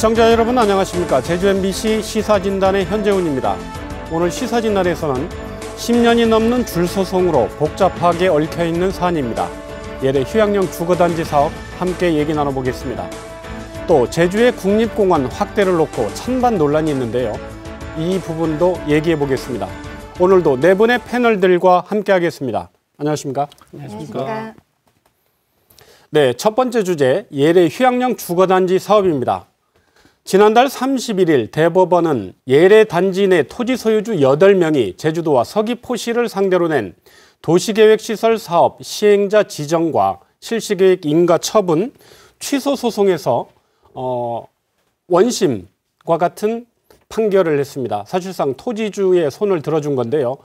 시청자 여러분 안녕하십니까. 제주 MBC 시사진단의 현재훈입니다. 오늘 시사진단에서는 10년이 넘는 줄소송으로 복잡하게 얽혀있는 사안입니다. 예대 휴양용 주거단지 사업 함께 얘기 나눠보겠습니다. 또 제주의 국립공원 확대를 놓고 찬반 논란이 있는데요. 이 부분도 얘기해 보겠습니다. 오늘도 네 분의 패널들과 함께 하겠습니다. 안녕하십니까? 안녕하십니까? 네, 첫 번째 주제 예대 휴양용 주거단지 사업입니다. 지난달 31일 대법원은 예래 단지 내 토지 소유주 8명이 제주도와 서귀포시를 상대로 낸 도시계획시설 사업 시행자 지정과 실시계획 인가 처분 취소 소송에서 어, 원심과 같은 판결을 했습니다. 사실상 토지주의 손을 들어준 건데요.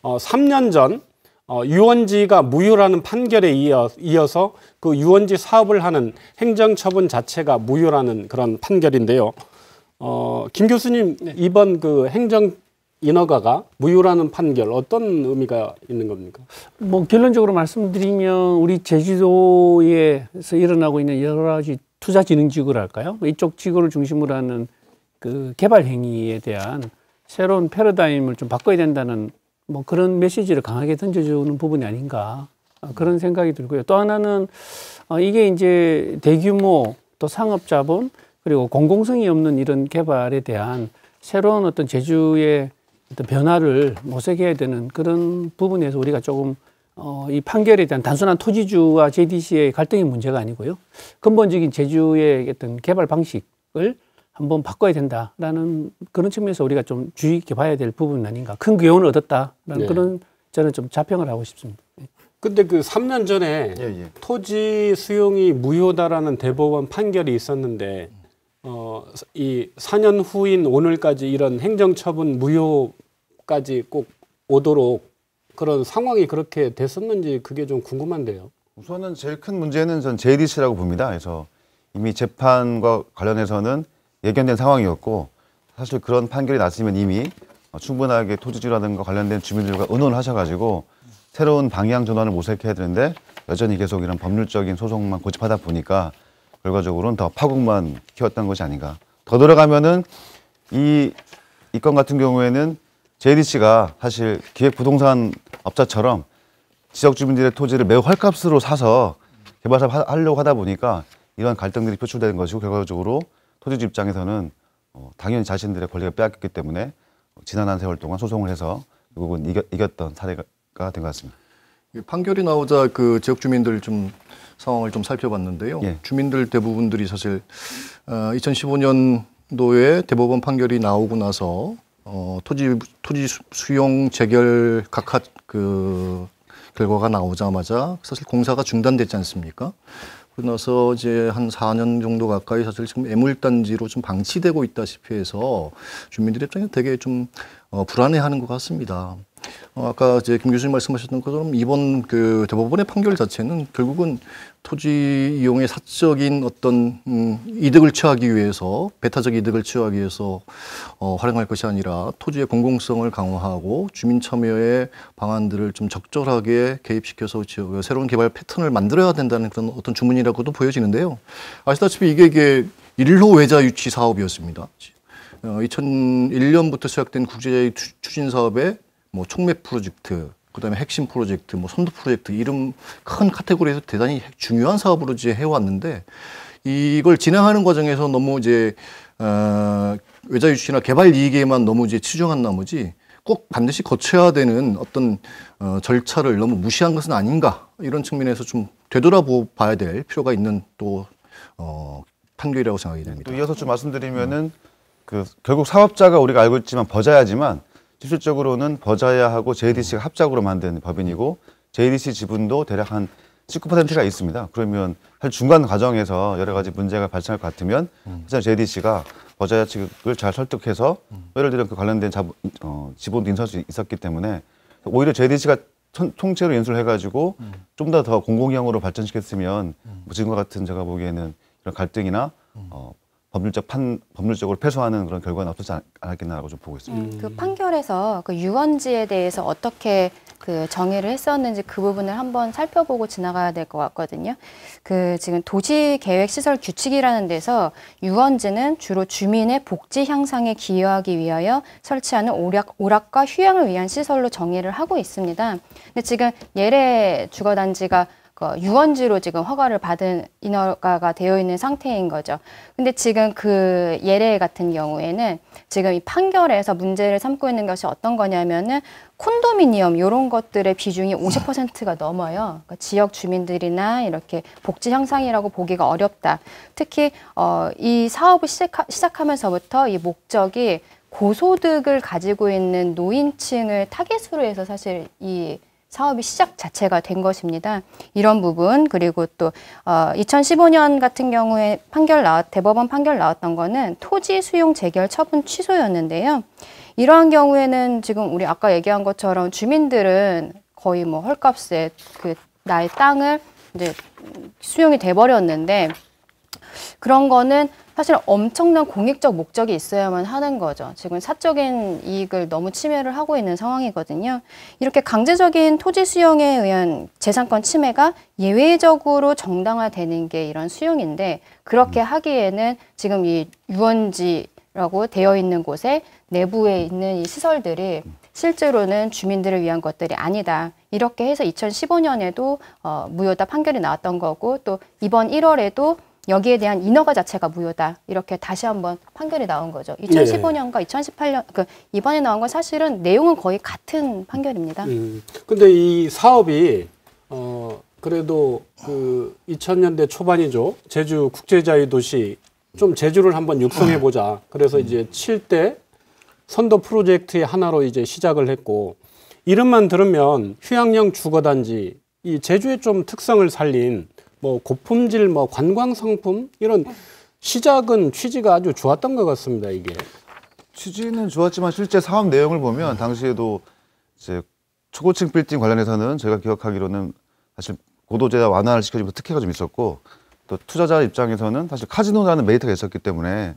어, 3년 전 어, 유원지가 무효라는 판결에 이어, 이어서 그 유원지 사업을 하는 행정처분 자체가 무효라는 그런 판결인데요. 어, 김 교수님 네. 이번 그 행정 인허가가 무효라는 판결 어떤 의미가 있는 겁니까? 뭐 결론적으로 말씀드리면 우리 제주도에서 일어나고 있는 여러 가지 투자진흥지구랄까요? 이쪽 지구를 중심으로 하는 그 개발 행위에 대한 새로운 패러다임을 좀 바꿔야 된다는 뭐 그런 메시지를 강하게 던져주는 부분이 아닌가 어, 그런 생각이 들고요. 또 하나는 어, 이게 이제 대규모 또 상업 자본 그리고 공공성이 없는 이런 개발에 대한 새로운 어떤 제주의 어떤 변화를 모색해야 되는 그런 부분에서 우리가 조금 어, 이 판결에 대한 단순한 토지주와 JDC의 갈등이 문제가 아니고요. 근본적인 제주의 어떤 개발 방식을 한번 바꿔야 된다라는 그런 측면에서 우리가 좀 주의 깊게 봐야 될 부분 아닌가. 큰 교훈을 얻었다라는 네. 그런 저는 좀 자평을 하고 싶습니다. 네. 근데 그 3년 전에 예, 예. 토지 수용이 무효다라는 대법원 판결이 있었는데 어, 이 4년 후인 오늘까지 이런 행정처분 무효까지 꼭 오도록 그런 상황이 그렇게 됐었는지 그게 좀 궁금한데요. 우선은 제일 큰 문제는 전 제일이시라고 봅니다. 그래서 이미 재판과 관련해서는 예견된 상황이었고 사실 그런 판결이 났으면 이미 충분하게 토지지라든가 관련된 주민들과 의논을 하셔가지고 새로운 방향 전환을 모색해야 되는데 여전히 계속 이런 법률적인 소송만 고집하다 보니까 결과적으로는 더 파국만 키웠던 것이 아닌가. 더 들어가면은 이 이 건 같은 경우에는 JDC가 사실 기획부동산 업자처럼 지역 주민들의 토지를 매우 헐값으로 사서 개발사업 하려고 하다 보니까 이런 갈등들이 표출되는 것이고 결과적으로 토지주 입장에서는 어, 당연히 자신들의 권리가 빼앗겼기 때문에 어, 지난 한 세월 동안 소송을 해서 결국은 이겼, 던 사례가 된 것 같습니다. 판결이 나오자 그 지역 주민들 좀 상황을 좀 살펴봤는데요. 예. 주민들 대부분들이 사실 어, 2015년도에 대법원 판결이 나오고 나서 어, 토지 토지 수용 재결 각하 그 결과가 나오자마자 사실 공사가 중단됐지 않습니까? 그 나서 이제 한 4년 정도 가까이 사실 지금 애물단지로 좀 방치되고 있다시피 해서 주민들 입장에 되게 좀 어, 불안해하는 것 같습니다. 어, 아까 이제 김 교수님 말씀하셨던 것처럼 이번 그 대법원의 판결 자체는 결국은 토지 이용의 사적인 어떤 음, 이득을 취하기 위해서 배타적 이득을 취하기 위해서 어, 활용할 것이 아니라 토지의 공공성을 강화하고 주민 참여의 방안들을 좀 적절하게 개입시켜서 지역 그 새로운 개발 패턴을 만들어야 된다는 그런 어떤 주문이라고도 보여지는데요. 아시다시피 이게 이게 일로 외자 유치 사업이었습니다. 2001년부터 어, 시작된 국제자의 추진 사업에 뭐 촉매 프로젝트, 그다음에 핵심 프로젝트, 뭐 선두 프로젝트 이런큰 카테고리에서 대단히 중요한 사업으로 이제 해왔는데 이걸 진행하는 과정에서 너무 이제 어, 외자 유치나 개발 이익에만 너무 이제 치중한 나머지 꼭 반드시 거쳐야 되는 어떤 어, 절차를 너무 무시한 것은 아닌가 이런 측면에서 좀 되돌아봐야 될 필요가 있는 또 어, 판결이라고 생각이 됩니다. 또 이어서 좀 말씀드리면은 그 결국 사업자가 우리가 알고 있지만 버자야지만 기술적으로는 버자야하고 JDC가 합작으로 만든 법인이고 JDC 지분도 대략 한 19%가 있습니다. 그러면 한 중간 과정에서 여러 가지 문제가 발생할 것 같으면 사실 JDC가 버자야 측을 잘 설득해서 음. 예를 들어 그 관련된 자본, 어, 지분도 인수할 수 있었기 때문에 오히려 JDC가 통째로 인수를 해가지고 음. 좀더 더 공공형으로 발전시켰으면 음. 뭐 지금과 같은 제가 보기에는 이런 갈등이나 어, 법률적 판 법률적으로 패소하는 그런 결과는 없지 었 않았겠나라고 좀 보고 있습니다. 음. 그 판결에서 그 유언지에 대해서 어떻게 그 정의를 했었는지 그 부분을 한번 살펴보고 지나가야 될 것 같거든요. 그 지금 도시 계획 시설 규칙이라는 데서 유언지는 주로 주민의 복지 향상에 기여하기 위하여 설치하는 오락, 오락과 휴양을 위한 시설로 정의를 하고 있습니다. 근데 지금 예래 주거단지가 그 유원지로 지금 허가를 받은 인허가가 되어 있는 상태인 거죠. 근데 지금 그 예례 같은 경우에는 지금 이 판결에서 문제를 삼고 있는 것이 어떤 거냐면은 콘도미니엄 이런 것들의 비중이 50%가 넘어요. 그러니까 지역 주민들이나 이렇게 복지 향상이라고 보기가 어렵다. 특히 어, 이 사업을 시작하, 시작하면서부터 이 목적이 고소득을 가지고 있는 노인층을 타겟으로 해서 사실 이 사업이 시작 자체가 된 것입니다. 이런 부분 그리고 또 어, 2015년 같은 경우에 판결 나왔 대법원 판결 나왔던 거는 토지 수용 재결 처분 취소였는데요. 이러한 경우에는 지금 우리 아까 얘기한 것처럼 주민들은 거의 뭐 헐값에 그 나의 땅을 이제 수용이 돼 버렸는데 그런 거는 사실 엄청난 공익적 목적이 있어야만 하는 거죠. 지금 사적인 이익을 너무 침해를 하고 있는 상황이거든요. 이렇게 강제적인 토지 수용에 의한 재산권 침해가 예외적으로 정당화되는 게 이런 수용인데 그렇게 음. 하기에는 지금 이 유원지라고 되어 있는 곳에 내부에 있는 이 시설들이 음. 실제로는 주민들을 위한 것들이 아니다. 이렇게 해서 2015년에도 어, 무효다 판결이 나왔던 거고 또 이번 1월에도 여기에 대한 인허가 자체가 무효다. 이렇게 다시 한번 판결이 나온 거죠. 2015년과 2018년 예, 예. 그 이번에 나온 건 사실은 내용은 거의 같은 판결입니다. 음, 근데 이 사업이 어 그래도 그 2000년대 초반이죠. 제주 국제자유도시 좀 제주를 한번 육성해 보자. 그래서 이제 7대 선도 프로젝트의 하나로 이제 시작을 했고 이름만 들으면 휴양형 주거단지 이 제주의 좀 특성을 살린 뭐 고품질 뭐 관광 상품 이런 네. 시작은 취지가 아주 좋았던 것 같습니다 이게. 취지는 좋았지만 실제 사업 내용을 보면 당시에도 이제 초고층 빌딩 관련해서는 제가 기억하기로는 사실 고도제와 완화를 시켜주면서 특혜가 좀 있었고 또 투자자 입장에서는 사실 카지노라는 메리트가 있었기 때문에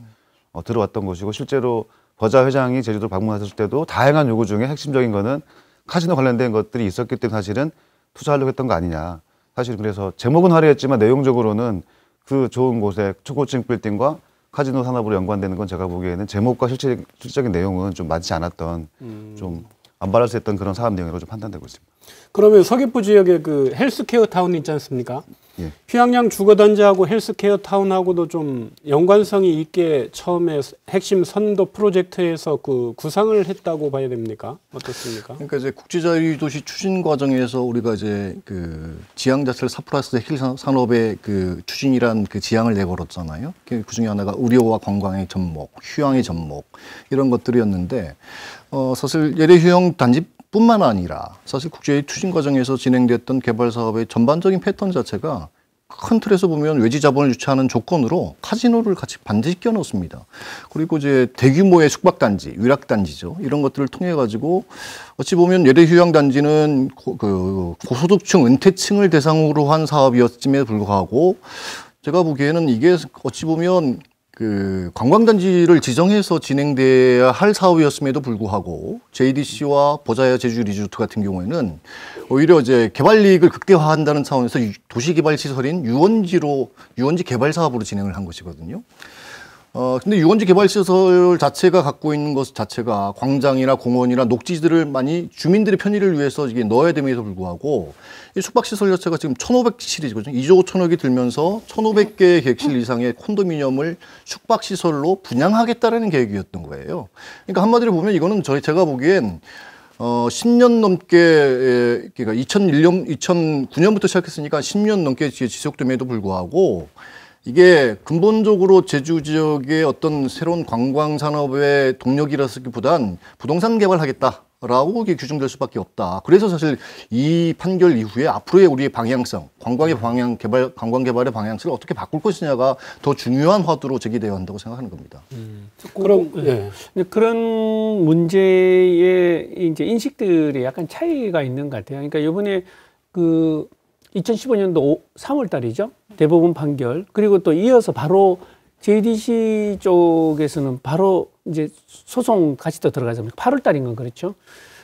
어, 들어왔던 것이고 실제로 버자 회장이 제주도 방문하셨을 때도 다양한 요구 중에 핵심적인 거는 카지노 관련된 것들이 있었기 때문에 사실은 투자하려고 했던 거 아니냐. 사실 그래서 제목은 화려했지만 내용적으로는 그 좋은 곳에 초고층 빌딩과 카지노 산업으로 연관되는 건 제가 보기에는 제목과 실제, 실적인 내용은 좀 맞지 않았던 음. 좀 안발랄수했던 그런 사업 내용으로 좀 판단되고 있습니다. 그러면 서귀포 지역의 그 헬스케어 타운 있지 않습니까? 예. 휴양량 주거단지하고 헬스케어 타운하고도 좀 연관성이 있게 처음에 핵심 선도 프로젝트에서 그 구상을 했다고 봐야 됩니까? 어떻습니까? 그러니까 이제 국제자유도시 추진 과정에서 우리가 이제 그 지향 자체를 사프라스 핵 산업의 그 추진이란 그 지향을 내걸었잖아요. 그, 그 중에 하나가 의료와 관광의 접목, 휴양의 접목 이런 것들이었는데 어 사실 예대 휴양 단지 뿐만 아니라 사실 국제의 추진 과정에서 진행됐던 개발 사업의 전반적인 패턴 자체가 큰 틀에서 보면 외지 자본을 유치하는 조건으로 카지노를 같이 반드시 껴워 넣습니다. 그리고 이제 대규모의 숙박단지, 위락단지죠. 이런 것들을 통해 가지고 어찌 보면 예대 휴양단지는 고, 그 고소득층, 은퇴층을 대상으로 한 사업이었음에 도 불구하고 제가 보기에는 이게 어찌 보면 그 관광단지를 지정해서 진행돼야 할 사업이었음에도 불구하고 JDC와 보자야 제주 리조트 같은 경우에는 오히려 이제 개발 이익을 극대화한다는 차원에서 도시개발 시설인 유원지로 유원지 개발 사업으로 진행을 한 것이거든요. 어, 근데 유원지 개발 시설 자체가 갖고 있는 것 자체가 광장이나 공원이나 녹지들을 많이 주민들의 편의를 위해서 이게 넣어야 됨에도 불구하고 이 숙박시설 자체가 지금 1,500실이거든요. 2조 1천억이 들면서 1,500개의 객실 이상의 콘도미니엄을 숙박시설로 분양하겠다라는 계획이었던 거예요. 그러니까 한마디로 보면 이거는 저희 제가 보기엔 어, 10년 넘게, 그러니까 2001년, 2009년부터 시작했으니까 10년 넘게 지속됨에도 불구하고 이게 근본적으로 제주 지역의 어떤 새로운 관광 산업의 동력이라기보단 서 부동산 개발하겠다라고 규정될 수밖에 없다. 그래서 사실 이 판결 이후에 앞으로의 우리의 방향성, 관광의 음. 방향 개발, 관광 개발의 방향성을 어떻게 바꿀 것이냐가 더 중요한 화두로 제기되어야 한다고 생각하는 겁니다. 음, 그럼 그 네. 그런 문제의 이제 인식들이 약간 차이가 있는 것 같아요. 그러니까 이번에 그 2015년도 3월 달이죠. 대법원 판결. 그리고 또 이어서 바로 JDC 쪽에서는 바로 이제 소송 같이 또 들어가지 않습니까? 8월 달인 건 그렇죠.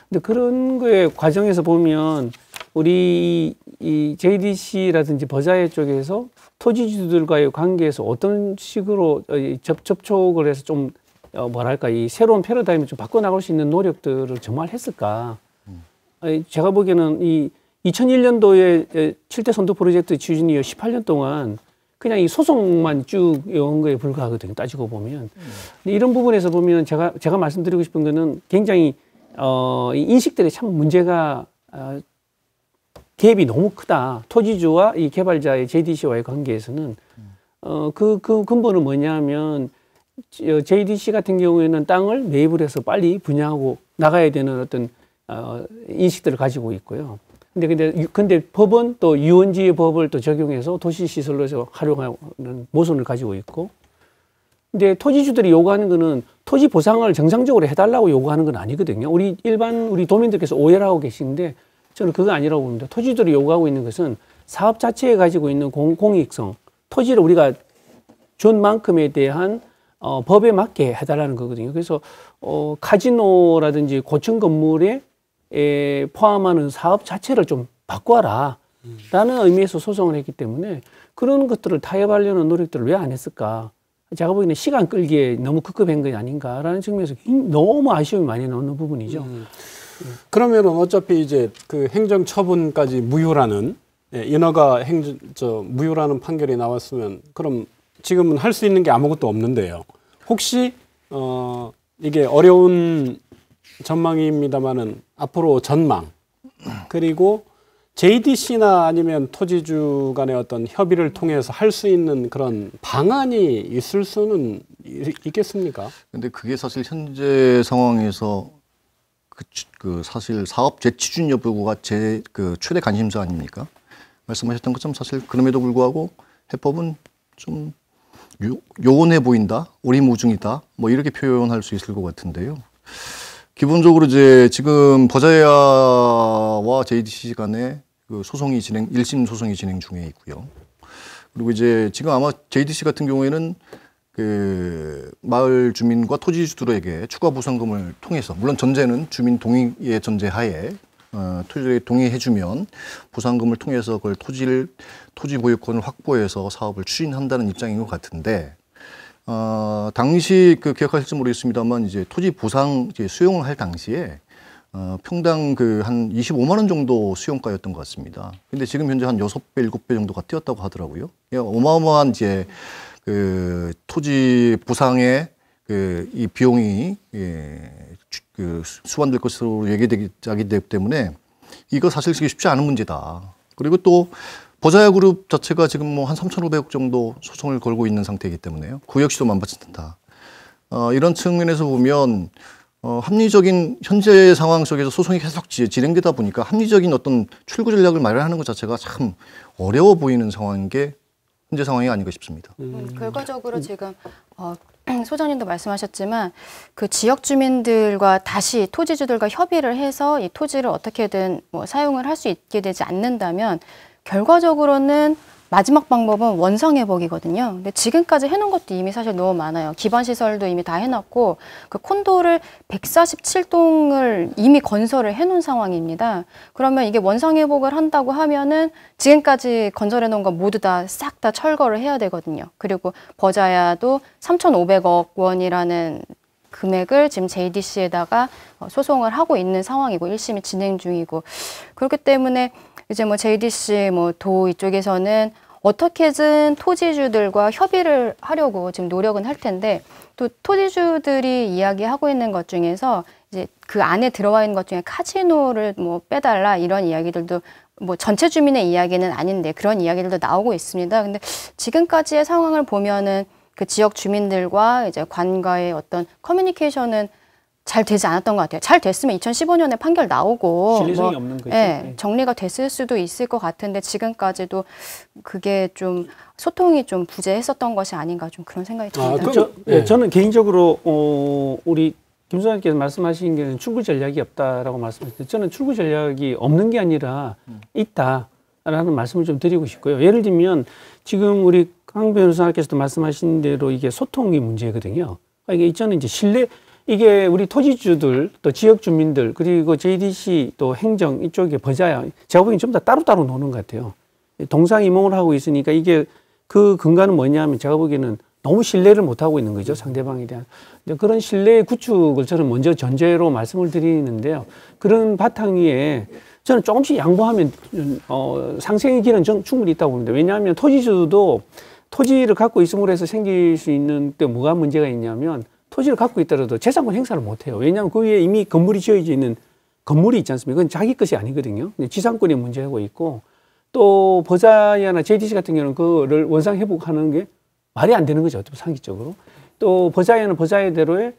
근데 그런 거의 과정에서 보면 우리 이 JDC라든지 버자회 쪽에서 토지주들과의 관계에서 어떤 식으로 어, 접촉을 해서 좀 어, 뭐랄까 이 새로운 패러다임을 좀 바꿔 나갈 수 있는 노력들을 정말 했을까? 음. 제가 보기에는 이 2001년도에 7대 선도 프로젝트 추진 이후 18년 동안 그냥 이 소송만 쭉 이런 거에 불과하거든요. 따지고 보면. 근데 이런 부분에서 보면 제가, 제가 말씀드리고 싶은 거는 굉장히, 어, 이 인식들이 참 문제가, 어, 갭이 너무 크다. 토지주와 이 개발자의 JDC와의 관계에서는, 어, 그, 그 근본은 뭐냐면, JDC 어, 같은 경우에는 땅을 매입을 해서 빨리 분양하고 나가야 되는 어떤, 어, 인식들을 가지고 있고요. 근데 근데 근데 법은 또 유원지의 법을 또 적용해서 도시 시설로서 활용하는 모순을 가지고 있고 근데 토지주들이 요구하는 거는 토지 보상을 정상적으로 해달라고 요구하는 건 아니거든요. 우리 일반 우리 도민들께서 오해를 하고 계신데 저는 그거 아니라고 봅니다. 토지주들이 요구하고 있는 것은 사업 자체에 가지고 있는 공, 공익성, 토지를 우리가 준 만큼에 대한 어, 법에 맞게 해달라는 거거든요. 그래서 어, 카지노라든지 고층 건물에 에, 포함하는 사업 자체를 좀 바꿔라. 라는 의미에서 소송을 했기 때문에 그런 것들을 타협하려는 노력들을 왜 안 했을까? 제가 보기에는 시간 끌기에 너무 급급한 것 아닌가라는 측면에서 너무 아쉬움이 많이 나오는 부분이죠. 음. 음. 그러면 어차피 이제 그 행정 처분까지 무효라는 예, 인허가 행정 저 무효라는 판결이 나왔으면 그럼 지금은 할 수 있는 게 아무것도 없는데요. 혹시 어 이게 어려운 전망입니다만은 앞으로 전망 그리고 JDC나 아니면 토지주 간의 어떤 협의를 통해서 할 수 있는 그런 방안이 있을 수는 있겠습니까? 근데 그게 사실 현재 상황에서 그, 그 사실 사업 재추진 여부가 제 그 최대 관심사 아닙니까? 말씀하셨던 것처럼 사실 그럼에도 불구하고 해법은 좀 요, 요원해 보인다, 우리무중이다뭐 이렇게 표현할 수 있을 것 같은데요. 기본적으로 이제 지금 버자야와 JDC 간의 그 소송이 진행, 1심 소송이 진행 중에 있고요. 그리고 이제 지금 아마 JDC 같은 경우에는 그 마을 주민과 토지주들에게 추가 보상금을 통해서 물론 전제는 주민 동의의 전제하에 어, 토지에 동의해주면 보상금을 통해서 그걸 토지를 토지 보유권을 확보해서 사업을 추진한다는 입장인 것 같은데 어, 당시 그 기억하실지 모르겠습니다만 이제 토지 보상 이제 수용을 할 당시에 어, 평당 그 한 25만 원 정도 수용가였던 것 같습니다. 근데 지금 현재 한 6배, 7배 정도가 뛰었다고 하더라고요. 예, 어마어마한 이제 그 토지 보상의 그이 비용이 예, 그 수반될 것으로 얘기되기 때문에 이거 사실 쉽지 않은 문제다. 그리고 또 보자야 그룹 자체가 지금 뭐 한 3,500억 정도 소송을 걸고 있는 상태이기 때문에요. 구 역시도 만만찮다. 어, 이런 측면에서 보면 어, 합리적인 현재 상황 속에서 소송이 계속 진행되다 보니까 합리적인 어떤 출구 전략을 마련하는 것 자체가 참 어려워 보이는 상황인 게 현재 상황이 아닌가 싶습니다. 음. 음 결과적으로 지금 어, 소장님도 말씀하셨지만 그 지역 주민들과 다시 토지주들과 협의를 해서 이 토지를 어떻게든 뭐 사용을 할 수 있게 되지 않는다면 결과적으로는 마지막 방법은 원상 회복이거든요. 근데 지금까지 해놓은 것도 이미 사실 너무 많아요. 기반 시설도 이미 다 해놨고 그 콘도를 147동을 이미 건설을 해놓은 상황입니다. 그러면 이게 원상 회복을 한다고 하면은 지금까지 건설해놓은 건 모두 다 싹 다 철거를 해야 되거든요. 그리고 버자야도 3,500억 원이라는 금액을 지금 JDC에다가 어, 소송을 하고 있는 상황이고 1심이 진행 중이고 그렇기 때문에 이제 뭐 JDC 뭐 도 이쪽에서는 어떻게든 토지주들과 협의를 하려고 지금 노력은 할 텐데 또 토지주들이 이야기하고 있는 것 중에서 이제 그 안에 들어와 있는 것 중에 카지노를 뭐 빼달라 이런 이야기들도 뭐 전체 주민의 이야기는 아닌데 그런 이야기들도 나오고 있습니다. 근데 지금까지의 상황을 보면은 그 지역 주민들과 이제 관과의 어떤 커뮤니케이션은 잘 되지 않았던 것 같아요. 잘 됐으면 2015년에 판결 나오고 실리성이 뭐, 없는 거죠. 예, 예, 정리가 됐을 수도 있을 것 같은데 지금까지도 그게 좀 소통이 좀 부재했었던 것이 아닌가 좀 그런 생각이 아, 듭니다. 아, 그 저, 예, 예, 저는 개인적으로 어, 우리 김 소장님께서 말씀하신 게 출구 전략이 없다라고 말씀하셨는데 저는 출구 전략이 없는 게 아니라 음. 있다라는 말씀을 좀 드리고 싶고요. 예를 들면 지금 우리 황 변호사께서도 말씀하신 대로 이게 소통이 문제거든요. 그러니까 이게 저는 이제 신뢰 이게 우리 토지주들 또 지역 주민들 그리고 JDC 또 행정 이쪽에 버자야 제가 보기엔 전부 다 따로따로 노는 것 같아요. 동상이몽을 하고 있으니까 이게 그 근간은 뭐냐면 제가 보기에는 너무 신뢰를 못 하고 있는 거죠 상대방에 대한 그런 신뢰의 구축을 저는 먼저 전제로 말씀을 드리는데요. 그런 바탕 위에 저는 조금씩 양보하면 어, 상생의 길은 좀 충분히 있다고 보는데 왜냐하면 토지주도 토지를 갖고 있음으로 해서 생길 수 있는 또 뭐가 문제가 있냐면 토지를 갖고 있더라도 재산권 행사를 못 해요. 왜냐하면 그 위에 이미 건물이 지어져 있는 건물이 있지 않습니까? 그건 자기 것이 아니거든요. 지상권의 문제하고 있고 또 버자야나 JDC 같은 경우는 그를 거 원상 회복하는 게 말이 안 되는 거죠. 어떻게 상기적으로. 또 버자야는 버자야대로의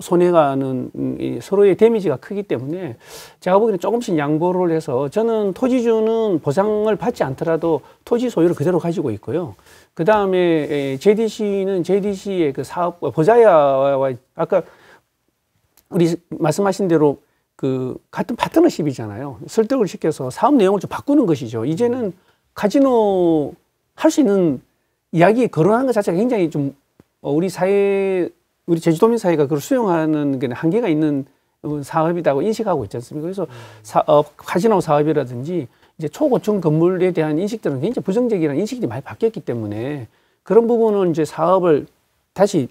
손해가는 서로의 데미지가 크기 때문에 제가 보기에는 조금씩 양보를 해서 저는 토지주는 보상을 받지 않더라도 토지 소유를 그대로 가지고 있고요. 그 다음에 JDC는 JDC의 그 사업 어, 보자야와 아까 우리 말씀하신 대로 그 같은 파트너십이잖아요. 설득을 시켜서 사업 내용을 좀 바꾸는 것이죠. 이제는 카지노 할 수 있는 이야기 거론하는 것 자체가 굉장히 좀 어, 우리 사회 우리 제주도민 사회가 그걸 수용하는 게 한계가 있는 사업이라고 인식하고 있지 않습니까? 그래서 음. 사업, 어, 카지노 사업이라든지 이제 초고층 건물에 대한 인식들은 굉장히 부정적이라는 인식이 많이 바뀌었기 때문에 그런 부분은 이제 사업을 다시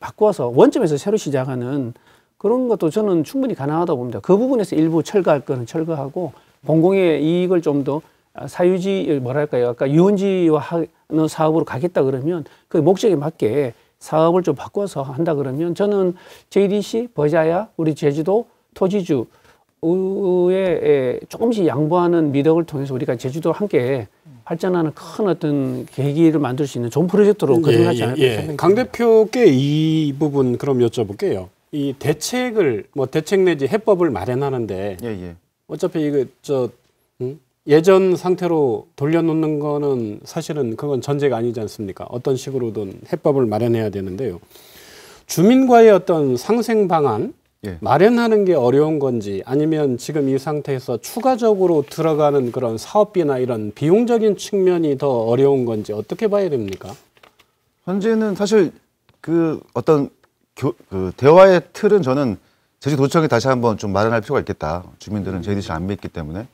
바꿔서 원점에서 새로 시작하는 그런 것도 저는 충분히 가능하다고 봅니다. 그 부분에서 일부 철거할 거는 철거하고 공공의 이익을 좀 더 사유지 뭐랄까요 아까 유원지와 하는 사업으로 가겠다 그러면 그 목적에 맞게 사업을 좀 바꿔서 한다 그러면 저는 JDC, 버자야, 우리 제주도, 토지주 의에 예, 조금씩 양보하는 미덕을 통해서 우리가 제주도 함께 발전하는 큰 어떤 계기를 만들 수 있는 좋은 프로젝트로 예, 거듭나지 예, 않을까 예, 예. 강 대표께 이 부분 그럼 여쭤볼게요. 이 대책을 뭐 대책 내지 해법을 마련하는데 예, 어차피 이거 저 음? 예전 상태로 돌려놓는 거는 사실은 그건 전제가 아니지 않습니까? 어떤 식으로든 해법을 마련해야 되는데요. 주민과의 어떤 상생 방안 예. 마련하는 게 어려운 건지 아니면 지금 이 상태에서 추가적으로 들어가는 그런 사업비나 이런 비용적인 측면이 더 어려운 건지 어떻게 봐야 됩니까? 현재는 사실 그 어떤 교, 그 대화의 틀은 저는 제주도청에 다시 한번 좀 마련할 필요가 있겠다. 주민들은 저희들안 믿기 때문에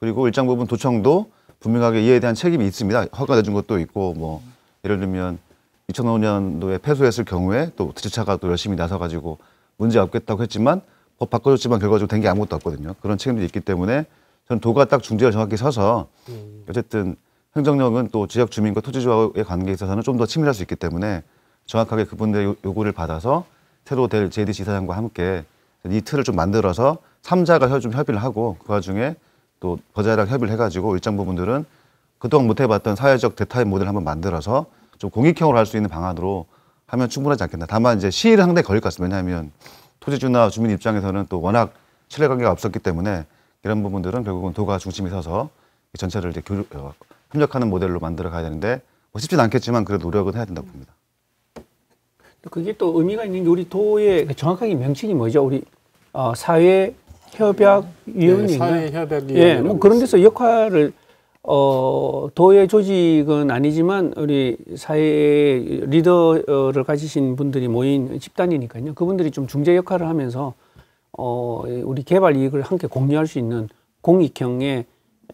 그리고 일정 부분 도청도 분명하게 이에 대한 책임이 있습니다. 허가 내준 것도 있고 뭐 예를 들면 2005년도에 폐소했을 경우에 또 지자체가 또 열심히 나서 가지고 문제 없겠다고 했지만 법 바꿔줬지만 결과적으로 된 게 아무것도 없거든요. 그런 책임도 있기 때문에 저는 도가 딱중재가 정확히 서서 음. 어쨌든 행정력은 또 지역 주민과 토지조합의 관계에 있어서는 좀 더 치밀할 수 있기 때문에 정확하게 그분들의 요구를 받아서 새로 될 j d 지 사장과 함께 이 틀을 좀 만들어서 삼자가 좀 협의를 하고 그 와중에 또 버자랑 협의를 해가지고 일정 부분들은 그동안 못 해봤던 사회적 대타협 모델 을 한번 만들어서 좀 공익형으로 할 수 있는 방안으로 하면 충분하지 않겠나. 다만 이제 시의를 상당히 걸릴 것 같습니다. 왜냐하면 토지주나 주민 입장에서는 또 워낙 신뢰관계가 없었기 때문에 이런 부분들은 결국은 도가 중심이 서서 전체를 이제 교류, 어, 협력하는 모델로 만들어 가야 되는데 뭐 쉽진 않겠지만 그래도 노력은 해야 된다고 봅니다. 그게 또 의미가 있는 게 우리 도의 정확하게 명칭이 뭐죠? 우리 어, 사회 협약 위원회 네, 사회 협약 위원회 예, 뭐 그런 데서 역할을 어, 도의 조직은 아니지만 우리 사회의 리더를 가지신 분들이 모인 집단이니까요. 그분들이 좀 중재 역할을 하면서 어, 우리 개발 이익을 함께 공유할 수 있는 공익형의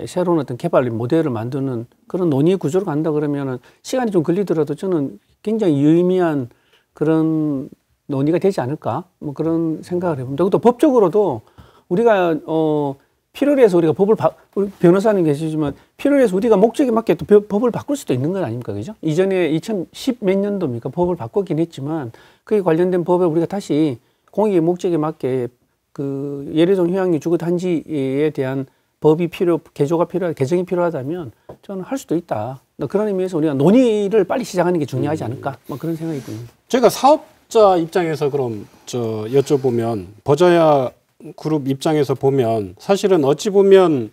새로운 어떤 개발 모델을 만드는 그런 논의 구조로 간다 그러면은 시간이 좀 걸리더라도 저는 굉장히 유의미한 그런 논의가 되지 않을까 뭐 그런 생각을 해봅니다. 그것도 법적으로도 우리가 어 필요로 해서 우리가 법을 바, 우리 변호사는 계시지만 필요 해서 우리가 목적에 맞게 또 법을 바꿀 수도 있는 건 아닙니까? 그죠? 이전에 2010 몇 년도입니까? 법을 바꾸긴 했지만 그에 관련된 법에 우리가 다시 공익의 목적에 맞게 그 예외종 휴양유 주거 단지에 대한 법이 필요, 개조가 필요 개정이 필요하다면 저는 할 수도 있다. 뭐 그런 의미에서 우리가 논의를 빨리 시작하는 게 중요하지 음. 않을까? 뭐 그런 생각이 듭니다. 제가 사업자 입장에서 그럼 저 여쭤보면 버저야 그룹 입장에서 보면 사실은 어찌 보면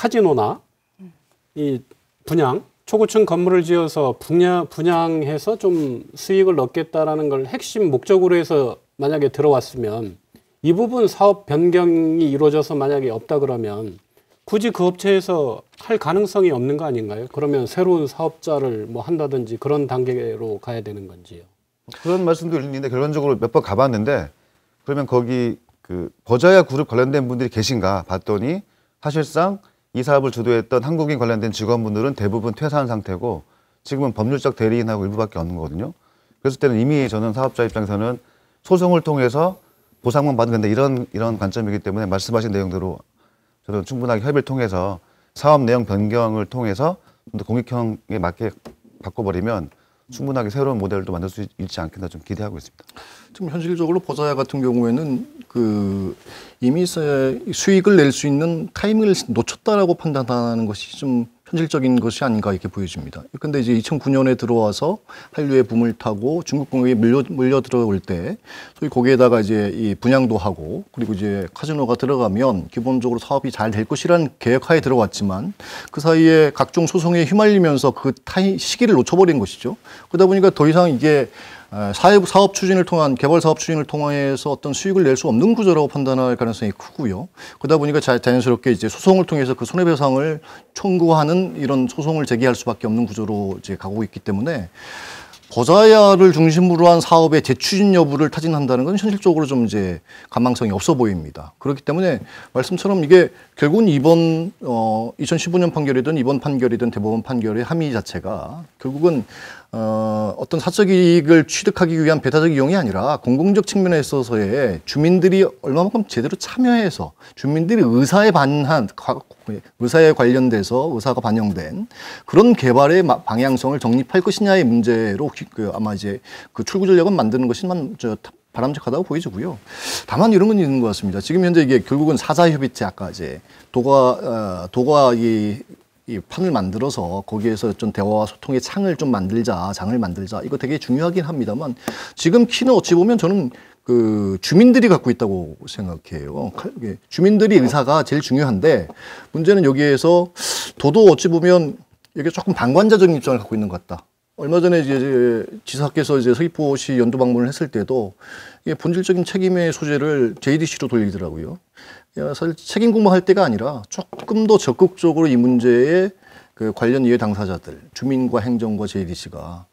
카지노나 이 분양 초고층 건물을 지어서 분양, 분양해서 좀 수익을 얻겠다라는걸 핵심 목적으로 해서 만약에 들어왔으면 이 부분 사업 변경이 이루어져서 만약에 없다 그러면 굳이 그 업체에서 할 가능성이 없는 거 아닌가요? 그러면 새로운 사업자를 뭐 한다든지 그런 단계로 가야 되는 건지요. 그런 말씀도 있는데 결론적으로 몇 번 가봤는데 그러면 거기 그 버자야 그룹 관련된 분들이 계신가 봤더니 사실상 이 사업을 주도했던 한국인 관련된 직원분들은 대부분 퇴사한 상태고 지금은 법률적 대리인하고 일부밖에 없는 거거든요. 그랬을 때는 이미 저는 사업자 입장에서는 소송을 통해서 보상만 받는데 건 이런 이런 관점이기 때문에 말씀하신 내용대로 저는 충분하게 협의를 통해서 사업 내용 변경을 통해서 좀더 공익형에 맞게 바꿔버리면 충분하게 새로운 모델도 만들 수 있지 않겠나 좀 기대하고 있습니다. 좀 현실적으로 보사야 같은 경우에는 그 이미 수익을 낼 수 있는 타이밍을 놓쳤다라고 판단하는 것이 좀 현실적인 것이 아닌가 이렇게 보여집니다. 근데 이제 2009년에 들어와서 한류의 붐을 타고 중국 공격에 밀려, 밀려 들어올 때 소위 거기에다가 이제 이 분양도 하고 그리고 이제 카지노가 들어가면 기본적으로 사업이 잘 될 것이라는 계획하에 들어왔지만 그 사이에 각종 소송에 휘말리면서 그 타이 시기를 놓쳐버린 것이죠. 그러다 보니까 더 이상 이게 아, 사업, 사업 추진을 통한 개발 사업 추진을 통해서 어떤 수익을 낼 수 없는 구조라고 판단할 가능성이 크고요. 그러다 보니까 자연스럽게 이제 소송을 통해서 그 손해배상을 청구하는 이런 소송을 제기할 수밖에 없는 구조로 이제 가고 있기 때문에 버자야를 중심으로 한 사업의 재추진 여부를 타진한다는 건 현실적으로 좀 이제 가망성이 없어 보입니다. 그렇기 때문에 말씀처럼 이게 결국은 이번 어 2015년 판결이든 이번 판결이든 대법원 판결의 함의 자체가 결국은 어 어떤 사적 이익을 취득하기 위한 배타적 이용이 아니라 공공적 측면에 있어서의 주민들이 얼마만큼 제대로 참여해서 주민들이 의사에 반한 의사에 관련돼서 의사가 반영된 그런 개발의 방향성을 정립할 것이냐의 문제로 그 아마 이제 그 출구 전략은 만드는 것이만 저 바람직하다고 보이지고요. 다만 이런 건 있는 것 같습니다. 지금 현재 이게 결국은 사자협의체 아까 이제 도가 어, 도가 이이 판을 만들어서 거기에서 좀 대화와 소통의 창을 좀 만들자, 장을 만들자. 이거 되게 중요하긴 합니다만 지금 키는 어찌 보면 저는 그 주민들이 갖고 있다고 생각해요. 주민들이 의사가 제일 중요한데 문제는 여기에서 도도 어찌 보면 이게 조금 방관자적인 입장을 갖고 있는 것 같다. 얼마 전에 이제 지사께서 이제 서귀포시 연도 방문을 했을 때도 이게 본질적인 책임의 소재를 JDC로 돌리더라고요. 사실 책임 공모할 때가 아니라 조금 더 적극적으로 이 문제에 그 관련 이해 당사자들, 주민과 행정과 JDC가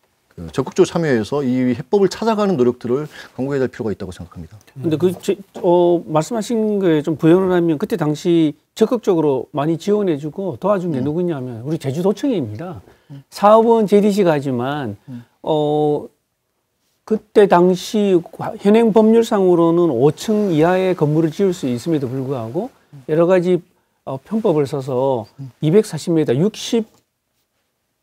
적극적으로 참여해서 이 해법을 찾아가는 노력들을 강구해야 될 필요가 있다고 생각합니다. 근데 그, 제, 어, 말씀하신 거좀 부연을 하면 그때 당시 적극적으로 많이 지원해주고 도와준 게 음. 누구냐면 우리 제주도청입니다. 음. 사업은 제디시가 하지만, 음. 어, 그때 당시 현행 법률상으로는 5층 이하의 건물을 지을 수 있음에도 불구하고 여러 가지 어, 편법을 써서 240m, 음. 60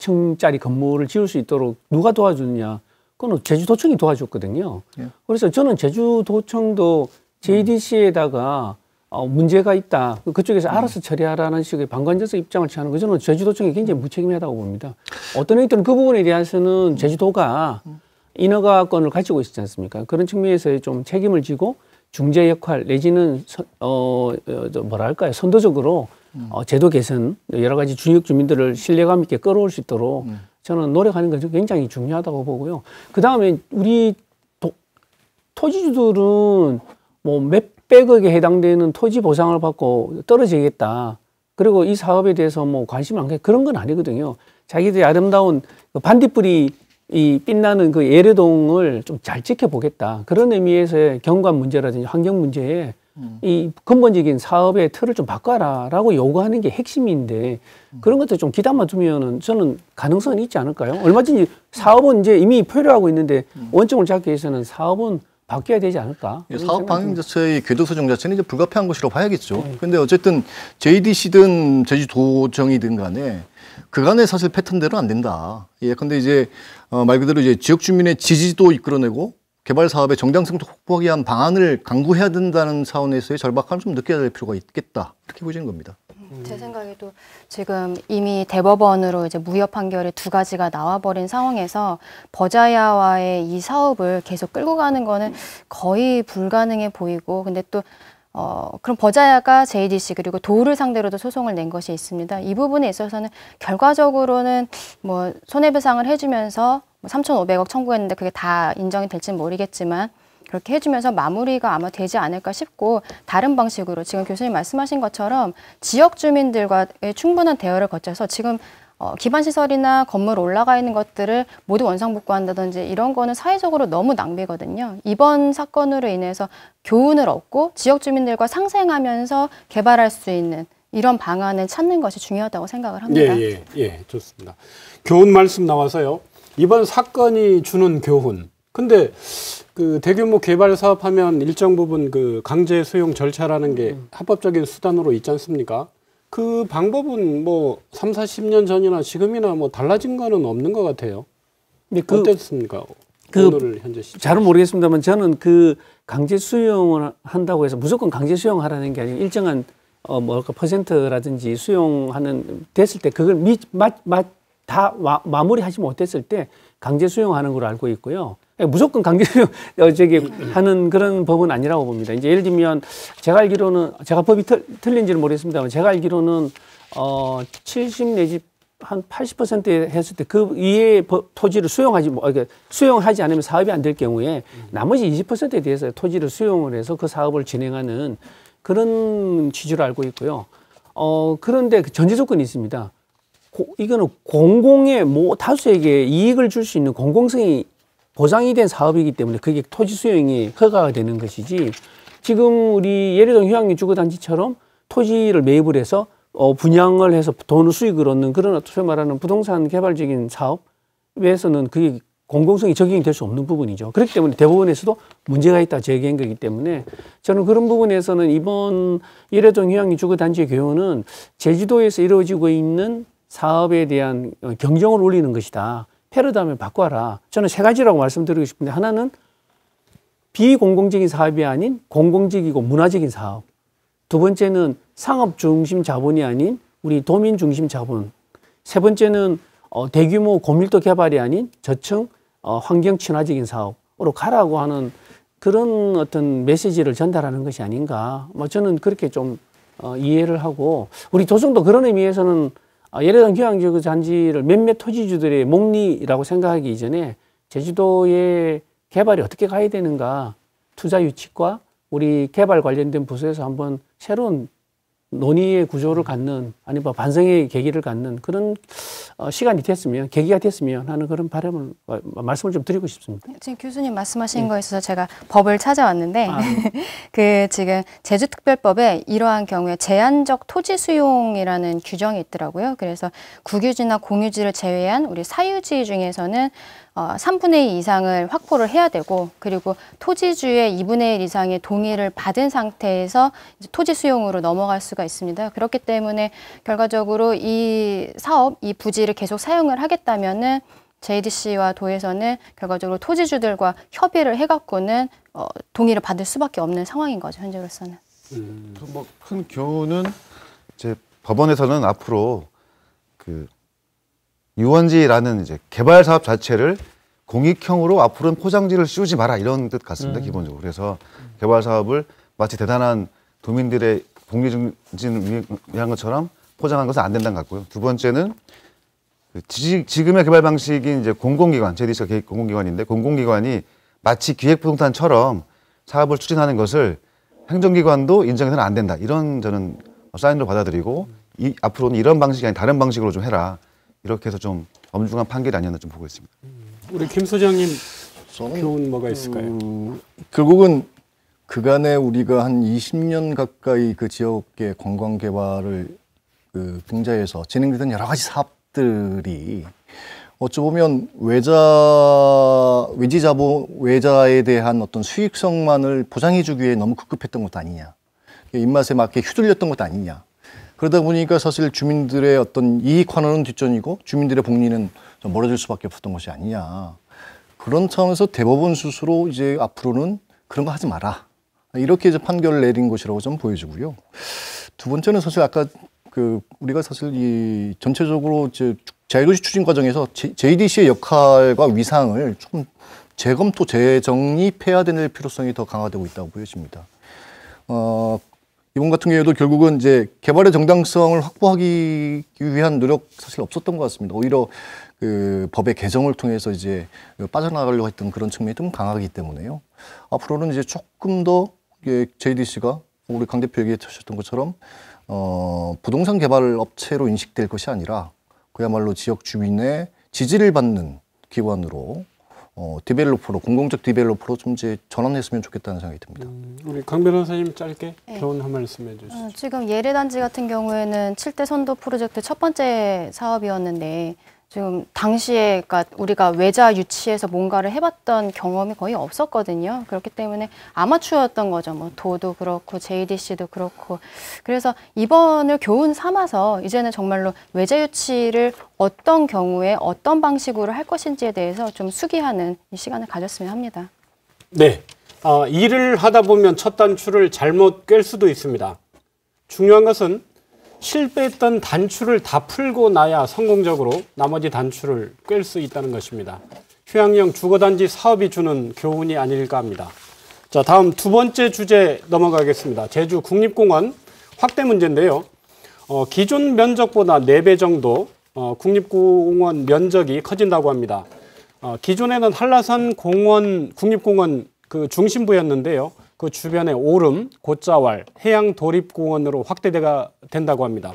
층짜리 건물을 지을 수 있도록 누가 도와주느냐? 그거는 제주도청이 도와줬거든요. 예. 그래서 저는 제주도청도 JDC에다가 어, 문제가 있다. 그 그쪽에서 음. 알아서 처리하라는 식의 방관자서 입장을 취하는 거 저는 제주도청이 굉장히 무책임하다고 봅니다. 어떤 형태는 그 부분에 대해서는 음. 제주도가 음. 인허가권을 가지고 있지 않습니까? 그런 측면에서 좀 책임을 지고 중재 역할 내지는 선, 어, 어 뭐랄까요 선도적으로 어, 제도 개선 여러 가지 주역 주민들을 신뢰감 있게 끌어올 수 있도록 음. 저는 노력하는 것이 굉장히 중요하다고 보고요. 그 다음에 우리 도, 토지주들은 뭐 몇백억에 해당되는 토지 보상을 받고 떨어지겠다. 그리고 이 사업에 대해서 뭐 관심을 안게 그런 건 아니거든요. 자기들이 아름다운 그 반딧불이 이 빛나는 그 예래동을 좀 잘 지켜보겠다. 그런 의미에서의 경관 문제라든지 환경 문제에 이 근본적인 사업의 틀을 좀 바꿔라라고 요구하는 게 핵심인데 음. 그런 것들좀 기다만 두면은 저는 가능성은 있지 않을까요? 얼마 든지 사업은 이제 이미 표류하고 있는데 음. 원점을 잡기 위해서는 사업은 바뀌어야 되지 않을까? 사업 방향 자체의 궤도 수정 자체는 이제 불가피한 것이라고 봐야겠죠. 네. 근데 어쨌든 JDC든 제주도정이든 간에 그간의 사실 패턴대로 안 된다. 예, 근데 이제 어, 말 그대로 이제 지역 주민의 지지도 이끌어내고 개발 사업의 정당성도 확보하기 위한 방안을 강구해야 된다는 차원에서의 절박함을 좀 느껴야 될 필요가 있겠다. 이렇게 보시는 겁니다. 음, 제 생각에도 지금 이미 대법원으로 이제 무효 판결이 두 가지가 나와버린 상황에서 버자야와의 이 사업을 계속 끌고 가는 거는 거의 불가능해 보이고 근데 또 어, 그럼 버자야가 JDC 그리고 도우를 상대로도 소송을 낸 것이 있습니다. 이 부분에 있어서는 결과적으로는 뭐 손해배상을 해주면서 뭐 3,500억 청구했는데 그게 다 인정이 될지는 모르겠지만 그렇게 해주면서 마무리가 아마 되지 않을까 싶고 다른 방식으로 지금 교수님 말씀하신 것처럼 지역 주민들과의 충분한 대화를 거쳐서 지금 어, 기반시설이나 건물 올라가 있는 것들을 모두 원상복구한다든지 이런 거는 사회적으로 너무 낭비거든요. 이번 사건으로 인해서 교훈을 얻고 지역 주민들과 상생하면서 개발할 수 있는 이런 방안을 찾는 것이 중요하다고 생각을 합니다. 예, 예, 예 좋습니다. 교훈 말씀 나와서요. 이번 사건이 주는 교훈. 근데 그 대규모 개발 사업하면 일정 부분 그 강제 수용 절차라는 게 음. 합법적인 수단으로 있지 않습니까? 그 방법은 뭐 3, 40년 전이나 지금이나 뭐 달라진 거는 없는 것 같아요. 근데 그, 어땠습니까? 그 오늘 현재 시점. 잘은 모르겠습니다만 저는 그 강제 수용을 한다고 해서 무조건 강제 수용하라는 게 아니고 일정한 어 뭐랄까 그 퍼센트라든지 수용하는 됐을 때 그걸 미, 맞, 맞, 다 와, 마무리하지 못했을 때 강제 수용하는 걸로 알고 있고요. 예, 무조건 강제 수용 어, 하는 그런 법은 아니라고 봅니다. 이제 예를 들면 제가 알기로는 제가 법이 틀, 틀린지는 모르겠습니다만 제가 알기로는 어 70 내지 한 80%에 했을 때 그 위에 토지를 수용하지 뭐, 그러니까 수용하지 않으면 사업이 안 될 경우에 나머지 20%에 대해서 토지를 수용을 해서 그 사업을 진행하는 그런 취지로 알고 있고요. 어 그런데 그 전제 조건이 있습니다. 고, 이거는 공공의 뭐 다수에게 이익을 줄 수 있는 공공성이 보장이 된 사업이기 때문에 그게 토지 수용이 허가가 되는 것이지 지금 우리 예리동 휴양림 주거단지처럼 토지를 매입을 해서 어, 분양을 해서 돈을 수익을 얻는 그런 어떻게 말하는 부동산 개발적인 사업에서는 그게 공공성이 적용이 될 수 없는 부분이죠. 그렇기 때문에 대부분에서도 문제가 있다 제기한 거기 때문에 저는 그런 부분에서는 이번 예회동 휴양림 주거단지의 경우는 제주도에서 이루어지고 있는 사업에 대한 경쟁을 올리는 것이다. 패러다임을 바꿔라. 저는 세 가지라고 말씀드리고 싶은데 하나는 비공공적인 사업이 아닌 공공적이고 문화적인 사업. 두 번째는 상업 중심 자본이 아닌 우리 도민 중심 자본. 세 번째는 어, 대규모 고밀도 개발이 아닌 저층 어, 환경 친화적인 사업으로 가라고 하는 그런 어떤 메시지를 전달하는 것이 아닌가. 뭐 저는 그렇게 좀 어, 이해를 하고 우리 도성도 그런 의미에서는 예래당 를 휴양지구 잔지를 몇몇 토지주들의 목리라고 생각하기 이전에 제주도의 개발이 어떻게 가야 되는가 투자 유치과 우리 개발 관련된 부서에서 한번 새로운 논의의 구조를 갖는 아니면 뭐 반성의 계기를 갖는 그런 어, 시간이 됐으면 계기가 됐으면 하는 그런 바람을 말씀을 좀 드리고 싶습니다. 네, 지금 교수님 말씀하신 네. 거에 있어서 제가 법을 찾아왔는데 아. 네. 그 지금 제주특별법에 이러한 경우에 제한적 토지 수용이라는 규정이 있더라고요. 그래서 국유지나 공유지를 제외한 우리 사유지 중에서는 어, 3분의 2 이상을 확보를 해야 되고 그리고 토지주의 2분의 1 이상의 동의를 받은 상태에서 토지 수용으로 넘어갈 수가 있습니다. 그렇기 때문에 결과적으로 이 사업, 이 부지를 계속 사용을 하겠다면은 JDC와 도에서는 결과적으로 토지주들과 협의를 해갖고는 어, 동의를 받을 수밖에 없는 상황인 거죠 현재로서는. 음, 뭐큰 교훈은 이제 법원에서는 앞으로 그 유원지라는 이제 개발 사업 자체를 공익형으로 앞으로는 포장지를 씌우지 마라 이런 뜻 같습니다 음. 기본적으로 그래서 개발 사업을 마치 대단한 도민들의 복리 증진을 위한 것처럼 포장한 것은 안 된다는 것 같고요 두 번째는 그 지, 지금의 개발 방식이 이제 공공기관 제디서 공공기관인데 공공기관이 마치 기획부동산처럼 사업을 추진하는 것을 행정기관도 인정해서는 안 된다 이런 저는 뭐 사인으로 받아들이고 이, 앞으로는 이런 방식이 아닌 다른 방식으로 좀 해라 이렇게 해서 좀 엄중한 판결이 아니었나 좀 보고 있습니다. 우리 김 소장님 저는 뭐가 있을까요? 음, 결국은 그간에 우리가 한 20년 가까이 그 지역의 관광 개발을 그등자해서 진행되던 여러 가지 사업들이 어찌 보면 외자 외지 자본 외자에 대한 어떤 수익성만을 보장해주기 위해 너무 급급했던 것도 아니냐 입맛에 맞게 휘둘렸던 것도 아니냐 그러다 보니까 사실 주민들의 어떤 이익 환원은 뒷전이고 주민들의 복리는 좀 멀어질 수밖에 없었던 것이 아니냐. 그런 차원에서 대법원 스스로 이제 앞으로는 그런 거 하지 마라. 이렇게 이제 판결을 내린 것이라고 좀 보여지고요. 두 번째는 사실 아까 그 우리가 사실 이 전체적으로 이제 자유도시 추진 과정에서 JDC의 역할과 위상을 조금 재검토, 재정립해야 될 필요성이 더 강화되고 있다고 보여집니다. 어, 이번 같은 경우에도 결국은 이제 개발의 정당성을 확보하기 위한 노력 사실 없었던 것 같습니다. 오히려 그 법의 개정을 통해서 이제 빠져나가려고 했던 그런 측면이 좀 강하기 때문에요. 앞으로는 이제 조금 더 JDC가 우리 강 대표 얘기해 셨던 것처럼 어, 부동산 개발 업체로 인식될 것이 아니라 그야말로 지역 주민의 지지를 받는 기관으로 어, 디벨로퍼로 공공적 디벨로퍼로 좀 이제 전환했으면 좋겠다는 생각이 듭니다. 음, 우리 강 변호사님 짧게 네. 결론 한 말씀 해주시죠. 어, 지금 예래단지 같은 경우에는 7대 선도 프로젝트 첫 번째 사업이었는데 지금 당시에 그러니까 우리가 외자 유치에서 뭔가를 해봤던 경험이 거의 없었거든요. 그렇기 때문에 아마추어였던 거죠. 뭐 도도 그렇고 JDC도 그렇고 그래서 이번을 교훈 삼아서 이제는 정말로 외자 유치를 어떤 경우에 어떤 방식으로 할 것인지에 대해서 좀 숙의하는 시간을 가졌으면 합니다. 네, 어, 일을 하다 보면 첫 단추를 잘못 꿰 수도 있습니다. 중요한 것은 실패했던 단추를 다 풀고 나야 성공적으로 나머지 단추를 꿰수 있다는 것입니다. 휴양형 주거단지 사업이 주는 교훈이 아닐까 합니다. 자, 다음 두 번째 주제 넘어가겠습니다. 제주 국립공원 확대 문제인데요. 어, 기존 면적보다 4배 정도 어, 국립공원 면적이 커진다고 합니다. 어, 기존에는 한라산 공원, 국립공원 그 중심부였는데요. 그 주변의 오름, 고자왈 해양 도립공원으로 확대가 된다고 합니다.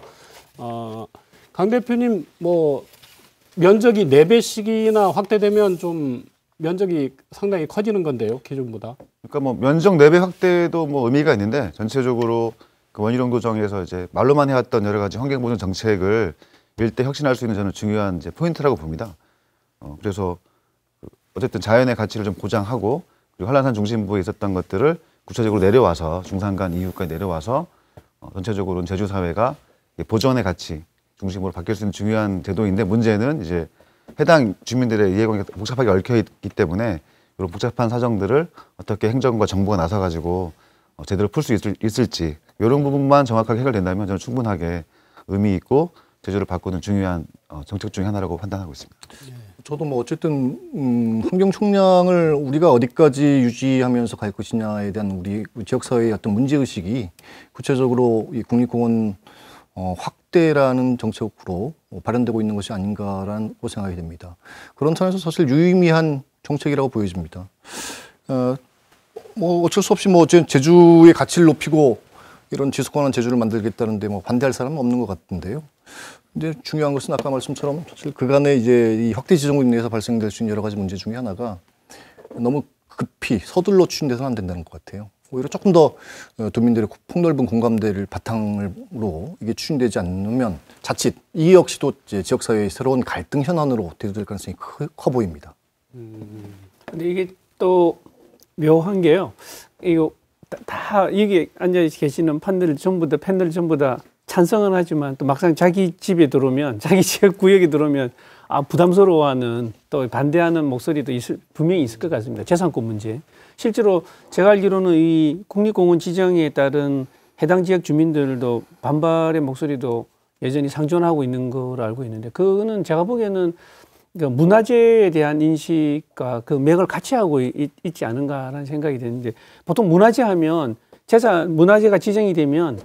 어, 강 대표님 뭐 면적이 네배씩이나 확대되면 좀 면적이 상당히 커지는 건데요, 기존보다. 그러니까 뭐 면적 네 배 확대도 뭐 의미가 있는데 전체적으로 그 원희룡 도정에서 이제 말로만 해왔던 여러 가지 환경 보존 정책을 일대 혁신할 수 있는 저는 중요한 이제 포인트라고 봅니다. 어, 그래서 어쨌든 자연의 가치를 좀 보장하고 그리고 한라산 중심부에 있었던 것들을 구체적으로 내려와서 중산간 이후까지 내려와서 어, 전체적으로는 제주 사회가 보전의 가치 중심으로 바뀔 수 있는 중요한 제도인데 문제는 이제 해당 주민들의 이해관계가 복잡하게 얽혀 있기 때문에 이런 복잡한 사정들을 어떻게 행정과 정부가 나서 가지고 어, 제대로 풀 수 있을지 이런 부분만 정확하게 해결된다면 저는 충분하게 의미 있고 제주를 바꾸는 중요한 어, 정책 중의 하나라고 판단하고 있습니다. 예. 저도 뭐 어쨌든 음, 환경 총량을 우리가 어디까지 유지하면서 갈 것이냐에 대한 우리 지역 사회의 어떤 문제 의식이 구체적으로 이 국립공원 어, 확대라는 정책으로 뭐 발현되고 있는 것이 아닌가라고 생각이 됩니다. 그런 차원에서 사실 유의미한 정책이라고 보여집니다. 어, 뭐 어쩔 수 없이 뭐 제주의 가치를 높이고 이런 지속가능한 제주를 만들겠다는데 뭐 반대할 사람은 없는 것 같은데요. 근데 중요한 것은 아까 말씀처럼 사실 그간에 이제 이 확대 지정국내에서 발생될 수 있는 여러 가지 문제 중에 하나가 너무 급히 서둘러 추진돼서는 안 된다는 것 같아요. 오히려 조금 더 어, 도민들의 폭넓은 공감대를 바탕으로 이게 추진되지 않으면 자칫 이 역시도 이제 지역사회의 새로운 갈등 현안으로 대두될 가능성이 커, 커 보입니다. 음, 근데 이게 또 묘한 게요. 이거 다, 다 여기 앉아 계시는 판들 전부 다 팬들 전부 다 찬성은 하지만 또 막상 자기 집에 들어오면 자기 지역 구역에 들어오면 아 부담스러워하는 또 반대하는 목소리도 있을, 분명히 있을 것 같습니다. 재산권 문제. 실제로 제가 알기로는 이 국립공원 지정에 따른 해당 지역 주민들도 반발의 목소리도 여전히 상존하고 있는 걸 알고 있는데 그거는 제가 보기에는 그 문화재에 대한 인식과 그 맥을 같이 하고 있, 지 않은가라는 생각이 드는데 보통 문화재 하면 재산 문화재가 지정이 되면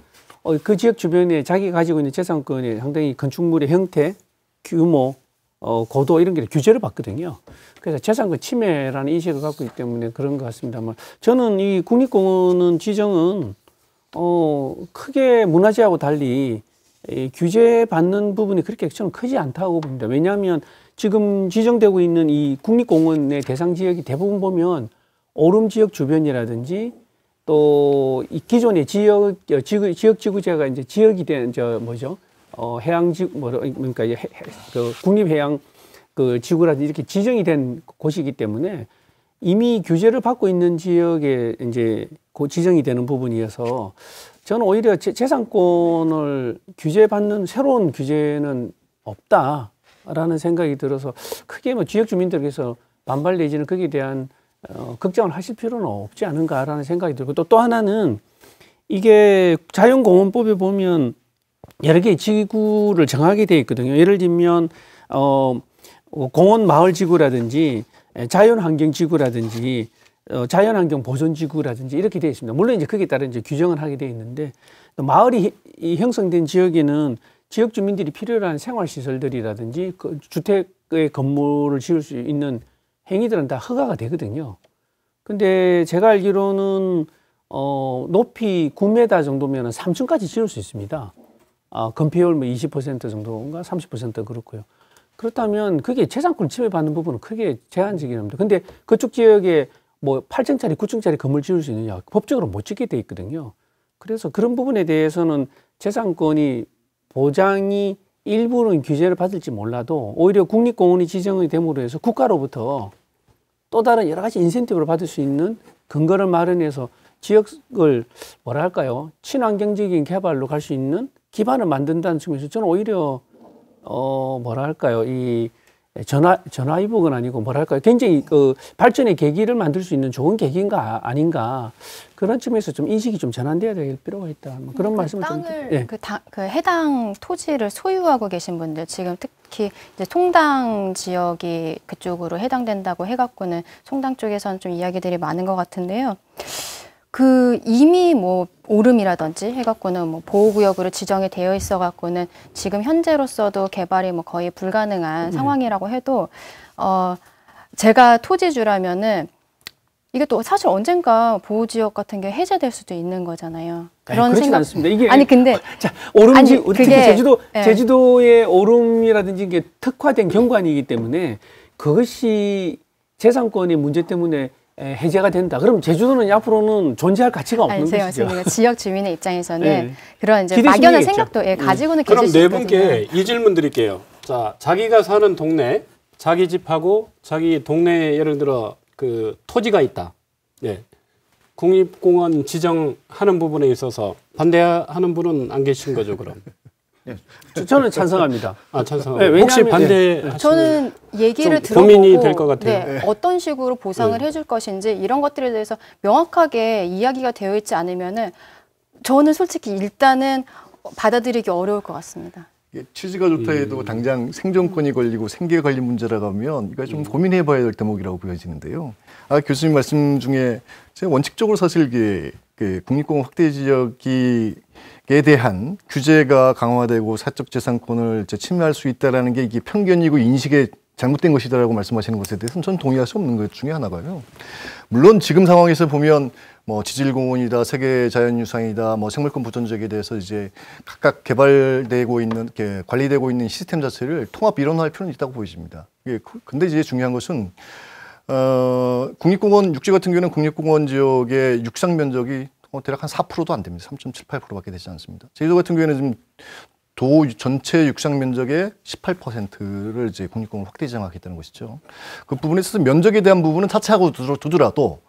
어, 그 지역 주변에 자기가 가지고 있는 재산권에 상당히 건축물의 형태, 규모, 어, 고도 이런 게 규제를 받거든요. 그래서 재산권 침해라는 인식을 갖고 있기 때문에 그런 것 같습니다만 저는 이 국립공원은 지정은 어, 크게 문화재하고 달리 이 규제 받는 부분이 그렇게 저는 크지 않다고 봅니다. 왜냐하면 지금 지정되고 있는 이 국립공원의 대상 지역이 대부분 보면 오름 지역 주변이라든지 또 기존의 지역 어, 지구, 지역 지구제가 이제 지역이 된 저 뭐죠 어 해양 지구 뭐라 어, 그러니까 해, 그 국립 해양 그 지구라든지 이렇게 지정이 된 곳이기 때문에 이미 규제를 받고 있는 지역에 이제 그 지정이 되는 부분이어서 저는 오히려 재, 재산권을 규제받는 새로운 규제는 없다라는 생각이 들어서 크게 뭐 지역 주민들께서 반발 내지는 거기에 대한 어, 걱정을 하실 필요는 없지 않은가라는 생각이 들고 또, 또 하나는 이게 자연공원법에 보면 여러 개의 지구를 정하게 돼 있거든요. 예를 들면 어, 뭐 공원 마을 지구라든지 예, 자연환경 지구라든지 어, 자연환경 보존 지구라든지 이렇게 되어 있습니다. 물론 이제 거기에 따른 이제 규정을 하게 되어 있는데 또 마을이 형성된 지역에는 지역 주민들이 필요로 한 생활 시설들이라든지 그 주택의 건물을 지을 수 있는 행위들은 다 허가가 되거든요. 근데 제가 알기로는 어, 높이 9m 정도면 은 3층까지 지을 수 있습니다. 아, 건폐율 뭐 20% 정도인가 30% 그렇고요. 그렇다면 그게 재산권 침해받는 부분은 크게 제한적이 겁니다. 근데 그쪽 지역에 뭐 8층짜리, 9층짜리 건물 지을 수 있느냐 법적으로 못 짓게 돼 있거든요. 그래서 그런 부분에 대해서는 재산권이 보장이 일부는 규제를 받을지 몰라도 오히려 국립공원이 지정이 됨으로 해서 국가로부터 또 다른 여러 가지 인센티브를 받을 수 있는 근거를 마련해서 지역을 뭐라 할까요? 친환경적인 개발로 갈 수 있는 기반을 만든다는 측면에서 저는 오히려 어 뭐라 까요이 전화, 전화위복은 아니고 뭐랄까요. 굉장히 그 발전의 계기를 만들 수 있는 좋은 계기인가 아닌가. 그런 측면에서 좀 인식이 좀 전환돼야 될 필요가 있다. 뭐 그런 그 말씀을 땅을, 좀. 예. 그, 다, 그 해당 토지를 소유하고 계신 분들 지금 특히 이제 송당 지역이 그쪽으로 해당된다고 해갖고는 송당 쪽에서는 좀 이야기들이 많은 것 같은데요. 그 이미 뭐 오름이라든지 해갖고는 뭐 보호구역으로 지정이 되어 있어갖고는 지금 현재로서도 개발이 뭐 거의 불가능한 음. 상황이라고 해도 어 제가 토지주라면은 이게 또 사실 언젠가 보호 지역 같은 게 해제될 수도 있는 거잖아요. 그런 아니, 생각 않습니다. 이게 아니 근데 자 오름지 특히 제주도 네. 제주도의 오름이라든지 이게 특화된 경관이기 때문에 그것이 재산권의 문제 때문에 해제가 된다. 그럼 제주도는 앞으로는 존재할 가치가 없는 아니, 것이죠. 제가 지역 주민의 입장에서는 네. 그런 이제 막연한 생각도 예, 음. 가지고는 음. 그럼 네 분께 이 질문 드릴게요. 자, 자기가 사는 동네, 자기 집하고 자기 동네에 예를 들어 그 토지가 있다. 예. 국립공원 지정하는 부분에 있어서 반대하는 분은 안 계신 거죠, 그럼? 저는 예. 찬성합니다. 아, 찬성. 네, 혹시 반대? 네. 저는 얘기를 들어보고 고민 네, 네. 어떤 식으로 보상을 네. 해줄 것인지 이런 것들에 대해서 명확하게 이야기가 되어 있지 않으면 저는 솔직히 일단은 받아들이기 어려울 것 같습니다. 취지가 예, 좋다 음. 해도 음. 당장 생존권이 걸리고 생계 관리 문제라고 하면 이거 좀 음. 고민해봐야 될 대목이라고 보여지는데요. 아 교수님 말씀 중에 제가 원칙적으로 사실 이게 그 국립공원 확대 지역이 에 대한 규제가 강화되고 사적 재산권을 침해할 수 있다라는 게 이게 편견이고 인식의 잘못된 것이다라고 말씀하시는 것에 대해서는 저는 동의할 수 없는 것 중에 하나가요. 물론 지금 상황에서 보면 뭐 지질공원이다, 세계 자연유산이다, 뭐 생물권 보존지역에 대해서 이제 각각 개발되고 있는, 관리되고 있는 시스템 자체를 통합 이론화할 필요는 있다고 보여니다 그, 근데 이제 중요한 것은 어, 국립공원 육지 같은 경우는 국립공원 지역의 육상 면적이 어, 대략 한 4%도 안 됩니다. 3.78%밖에 되지 않습니다. 제주도 같은 경우에는 지금 도 전체 육상 면적의 18%를 이제 국립공원 확대 지정하겠다는 것이죠. 그 부분에 있어서 면적에 대한 부분은 차치하고 두더라도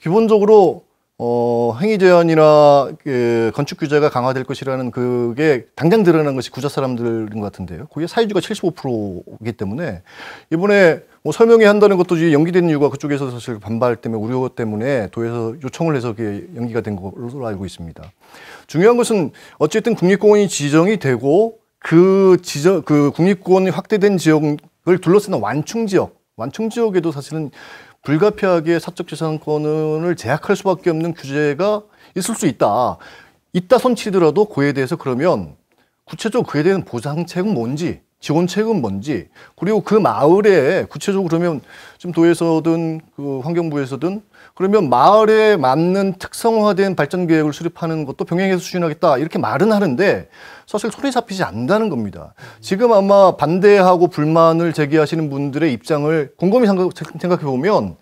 기본적으로 어, 행위 제한이나 그 건축 규제가 강화될 것이라는 그게 당장 드러난 것이 구자 사람들인 것 같은데요. 그게 사회주가 75%이기 때문에 이번에 뭐 설명회 한다는 것도 연기된 이유가 그쪽에서 사실 반발 때문에 우려 때문에 도에서 요청을 해서 그게 연기가 된 걸로 알고 있습니다. 중요한 것은 어쨌든 국립공원이 지정이 되고 그 지정 그 국립공원이 확대된 지역을 둘러싼 완충 지역 완충 지역에도 사실은 불가피하게 사적재산권을 제약할 수밖에 없는 규제가 있을 수 있다. 있다 손치더라도 그에 대해서 그러면 구체적으로 그에 대한 보상책은 뭔지 지원책은 뭔지 그리고 그 마을에 구체적으로 그러면 지금 도에서든 그 환경부에서든 그러면 마을에 맞는 특성화된 발전 계획을 수립하는 것도 병행해서 추진하겠다 이렇게 말은 하는데 사실 소리 잡히지 않는다는 겁니다. 지금 아마 반대하고 불만을 제기하시는 분들의 입장을 곰곰이 생각해 보면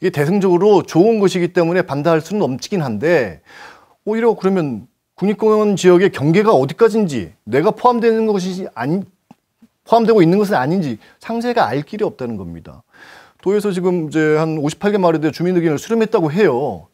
이게 대승적으로 좋은 것이기 때문에 반대할 수는 넘치긴 한데 오히려 그러면 국립공원 지역의 경계가 어디까지인지 내가 포함되는 것이 아니 포함되고 있는 것은 아닌지 상세가 알 길이 없다는 겁니다. 도에서 지금 이제 한 58개 마을에 주민 의견을 수렴했다고 해요.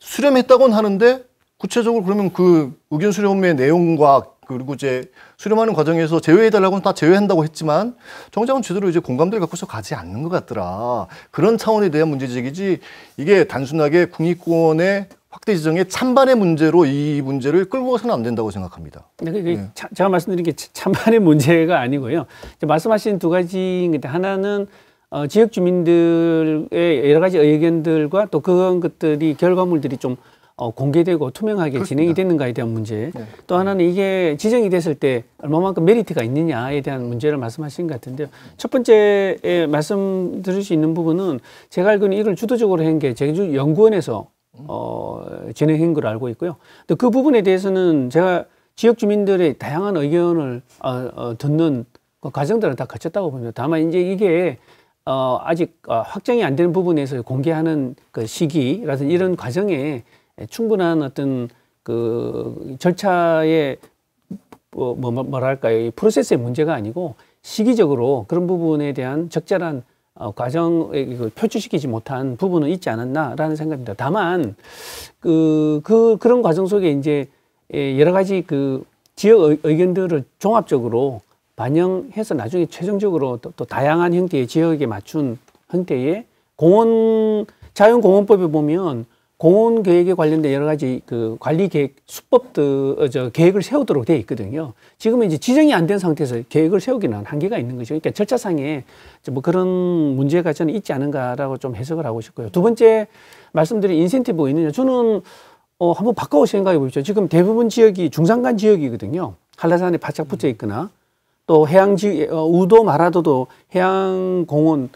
수렴했다고는 하는데 구체적으로 그러면 그 의견 수렴의 내용과 그리고 이제 수렴하는 과정에서 제외해달라고는 다 제외한다고 했지만 정작은 제대로 이제 공감대를 갖고서 가지 않는 것 같더라. 그런 차원에 대한 문제제기지 이게 단순하게 국립공원의 확대 지정의 찬반의 문제로 이 문제를 끌고 가서는 안 된다고 생각합니다. 네, 그, 그, 네. 차, 제가 말씀드린 게 찬반의 문제가 아니고요. 말씀하신 두 가지인데 하나는 어, 지역 주민들의 여러 가지 의견들과 또 그런 것들이 결과물들이 좀 어, 공개되고 투명하게 그렇습니다. 진행이 됐는가에 대한 문제 네. 또 하나는 이게 지정이 됐을 때 얼마만큼 메리트가 있느냐에 대한 문제를 말씀하신 것 같은데요 첫 번째 에 말씀 드릴 수 있는 부분은 제가 알기로는 이걸 주도적으로 한 게 제주 연구원에서 음. 어, 진행한 걸 알고 있고요 또 그 부분에 대해서는 제가 지역 주민들의 다양한 의견을 어, 어, 듣는 그과정들을다갖췄다고 봅니다 다만 이제 이게 어, 아직 어, 확정이 안 되는 부분에서 공개하는 그 시기라든지 이런 과정에 충분한 어떤 그 절차의 뭐, 뭐, 뭐, 뭐랄까요. 프로세스의 문제가 아니고 시기적으로 그런 부분에 대한 적절한 어, 과정에 이걸 그 표출시키지 못한 부분은 있지 않았나라는 생각입니다. 다만, 그, 그, 그런 과정 속에 이제 예, 여러 가지 그 지역 의견들을 종합적으로 반영해서 나중에 최종적으로 또, 또 다양한 형태의 지역에 맞춘 형태의 공원 자연공원법에 보면 공원 계획에 관련된 여러 가지 그 관리 계획 수법들 어, 저 계획을 세우도록 되어 있거든요. 지금은 이제 지정이 안 된 상태에서 계획을 세우기는 한계가 있는 거죠. 그러니까 절차상에 뭐 그런 문제가 저는 있지 않은가라고 좀 해석을 하고 싶고요. 두 번째 말씀드린 인센티브가 있느냐. 저는 어 한번 바꿔 생각해 보십시오. 지금 대부분 지역이 중산간 지역이거든요. 한라산에 바짝 붙어 있거나 또 해양지 어, 우도 마라도도 해양공원으로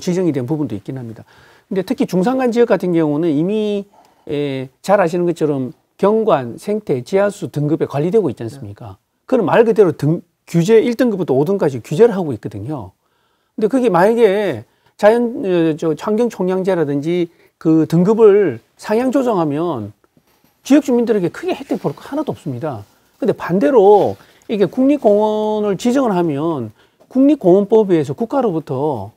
지정이 된 부분도 있긴 합니다. 근데 특히 중산간 지역 같은 경우는 이미 에, 예, 잘 아시는 것처럼 경관, 생태, 지하수 등급에 관리되고 있지 않습니까? 그는말 그대로 등, 규제 1등급부터 5등까지 규제를 하고 있거든요. 근데 그게 만약에 자연, 어, 저, 환경 총량제라든지 그 등급을 상향 조정하면 지역 주민들에게 크게 혜택 볼 거 하나도 없습니다. 근데 반대로 이게 국립공원을 지정을 하면 국립공원법에 의해서 국가로부터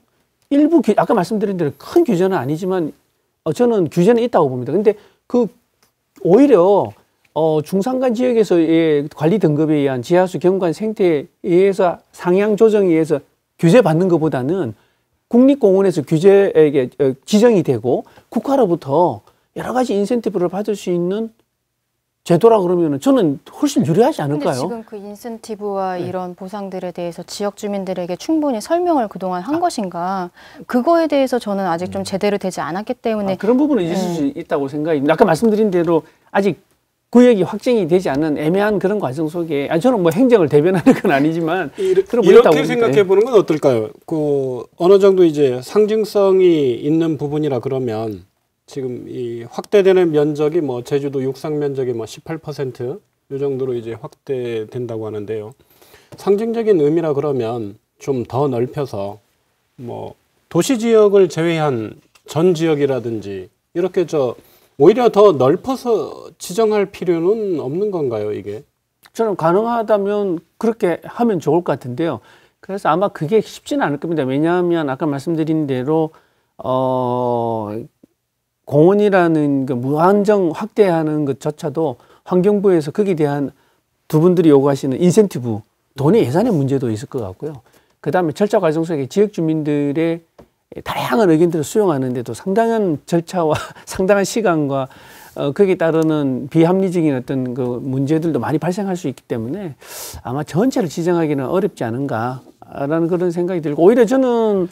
일부 규, 아까 말씀드린 대로 큰 규제는 아니지만 어, 저는 규제는 있다고 봅니다. 근데 그 오히려 어, 중산간 지역에서의 예, 관리 등급에 의한 지하수 경관 생태에 의해서 상향 조정에 의해서 규제 받는 것보다는 국립공원에서 규제에게 어, 지정이 되고 국가로부터 여러 가지 인센티브를 받을 수 있는 제도라 그러면 저는 훨씬 유리하지 않을까요? 지금 그 인센티브와 네. 이런 보상들에 대해서 지역 주민들에게 충분히 설명을 그동안 한 아. 것인가 그거에 대해서 저는 아직 좀 음. 제대로 되지 않았기 때문에 아, 그런 부분은 있을 음. 수 있다고 생각입니다. 아까 말씀드린 대로 아직 구역이 그 확정이 되지 않은 애매한 그런 과정 속에 아니 저는 뭐 행정을 대변하는 건 아니지만 이렇게, 이렇게 생각해 보는 건 어떨까요? 그 어느 정도 이제 상징성이 있는 부분이라 그러면 지금 이 확대되는 면적이 뭐 제주도 육상 면적이 뭐18%요 정도로 이제 확대된다고 하는데요. 상징적인 의미라 그러면 좀 더 넓혀서 뭐 도시 지역을 제외한 전 지역이라든지 이렇게 저 오히려 더 넓어서 지정할 필요는 없는 건가요, 이게? 저는 가능하다면 그렇게 하면 좋을 것 같은데요. 그래서 아마 그게 쉽지는 않을 겁니다. 왜냐하면 아까 말씀드린 대로 어 공원이라는 그 무한정 확대하는 것조차도 환경부에서 거기에 대한 두 분들이 요구하시는 인센티브 돈의 예산의 문제도 있을 것 같고요. 그 다음에 절차 과정 속에 지역 주민들의 다양한 의견들을 수용하는데도 상당한 절차와 상당한 시간과 어, 거기에 따르는 비합리적인 어떤 그 문제들도 많이 발생할 수 있기 때문에 아마 전체를 지정하기는 어렵지 않은가 라는 그런 생각이 들고 오히려 저는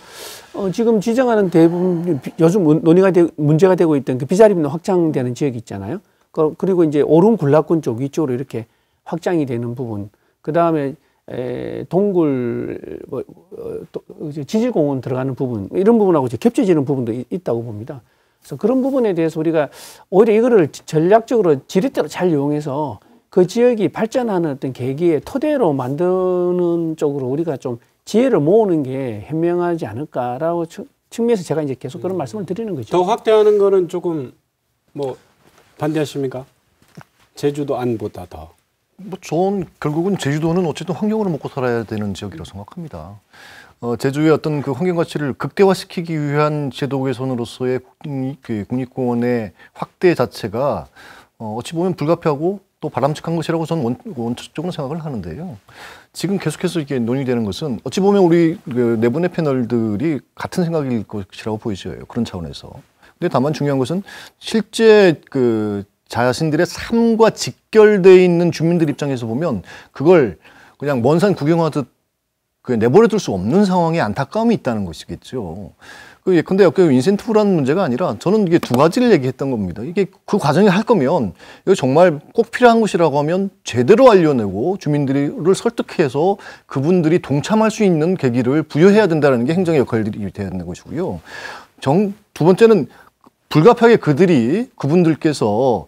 어 지금 지정하는 대부분 요즘 논의가 되, 문제가 되고 있던 그 비자리는 확장되는 지역 이 있잖아요. 그, 그리고 이제 오름 군락군 쪽 위쪽으로 이렇게 확장이 되는 부분. 그 다음에 동굴 뭐, 어, 지질공원 들어가는 부분 뭐 이런 부분하고 이제 겹쳐지는 부분도 있다고 봅니다. 그래서 그런 부분에 대해서 우리가 오히려 이거를 전략적으로 지렛대로 잘 이용해서 그 지역이 발전하는 어떤 계기의 토대로 만드는 쪽으로 우리가 좀 지혜를 모으는 게 현명하지 않을까라고 측면에서 제가 이제 계속 그런 음. 말씀을 드리는 거죠. 더 확대하는 거는 조금 뭐 반대하십니까? 제주도 안보다 더. 뭐 저는 결국은 제주도는 어쨌든 환경으로 먹고 살아야 되는 지역이라고 생각합니다. 어, 제주의 어떤 그 환경 가치를 극대화시키기 위한 제도 개선으로서의 국립, 그 국립공원의 확대 자체가 어, 어찌 보면 불가피하고 또 바람직한 것이라고 저는 원, 원칙적으로 생각을 하는데요. 지금 계속해서 이게 논의되는 것은 어찌 보면 우리 내분의 그 네 패널들이 같은 생각일 것이라고 보이져요. 그런 차원에서. 근데 다만 중요한 것은 실제 그 자신들의 삶과 직결돼 있는 주민들 입장에서 보면 그걸 그냥 먼산 구경하듯 그 내버려둘 수 없는 상황에 안타까움이 있다는 것이겠죠. 그 예컨대 아까 그 인센티브라는 문제가 아니라 저는 이게 두 가지를 얘기했던 겁니다. 이게 그과정이할 거면 이거 정말 꼭 필요한 것이라고 하면 제대로 알려내고 주민들을 설득해서 그분들이 동참할 수 있는 계기를 부여해야 된다는 게 행정의 역할이 되어야 되는 것이고요. 정, 두 번째는 불가피하게 그들이 그분들께서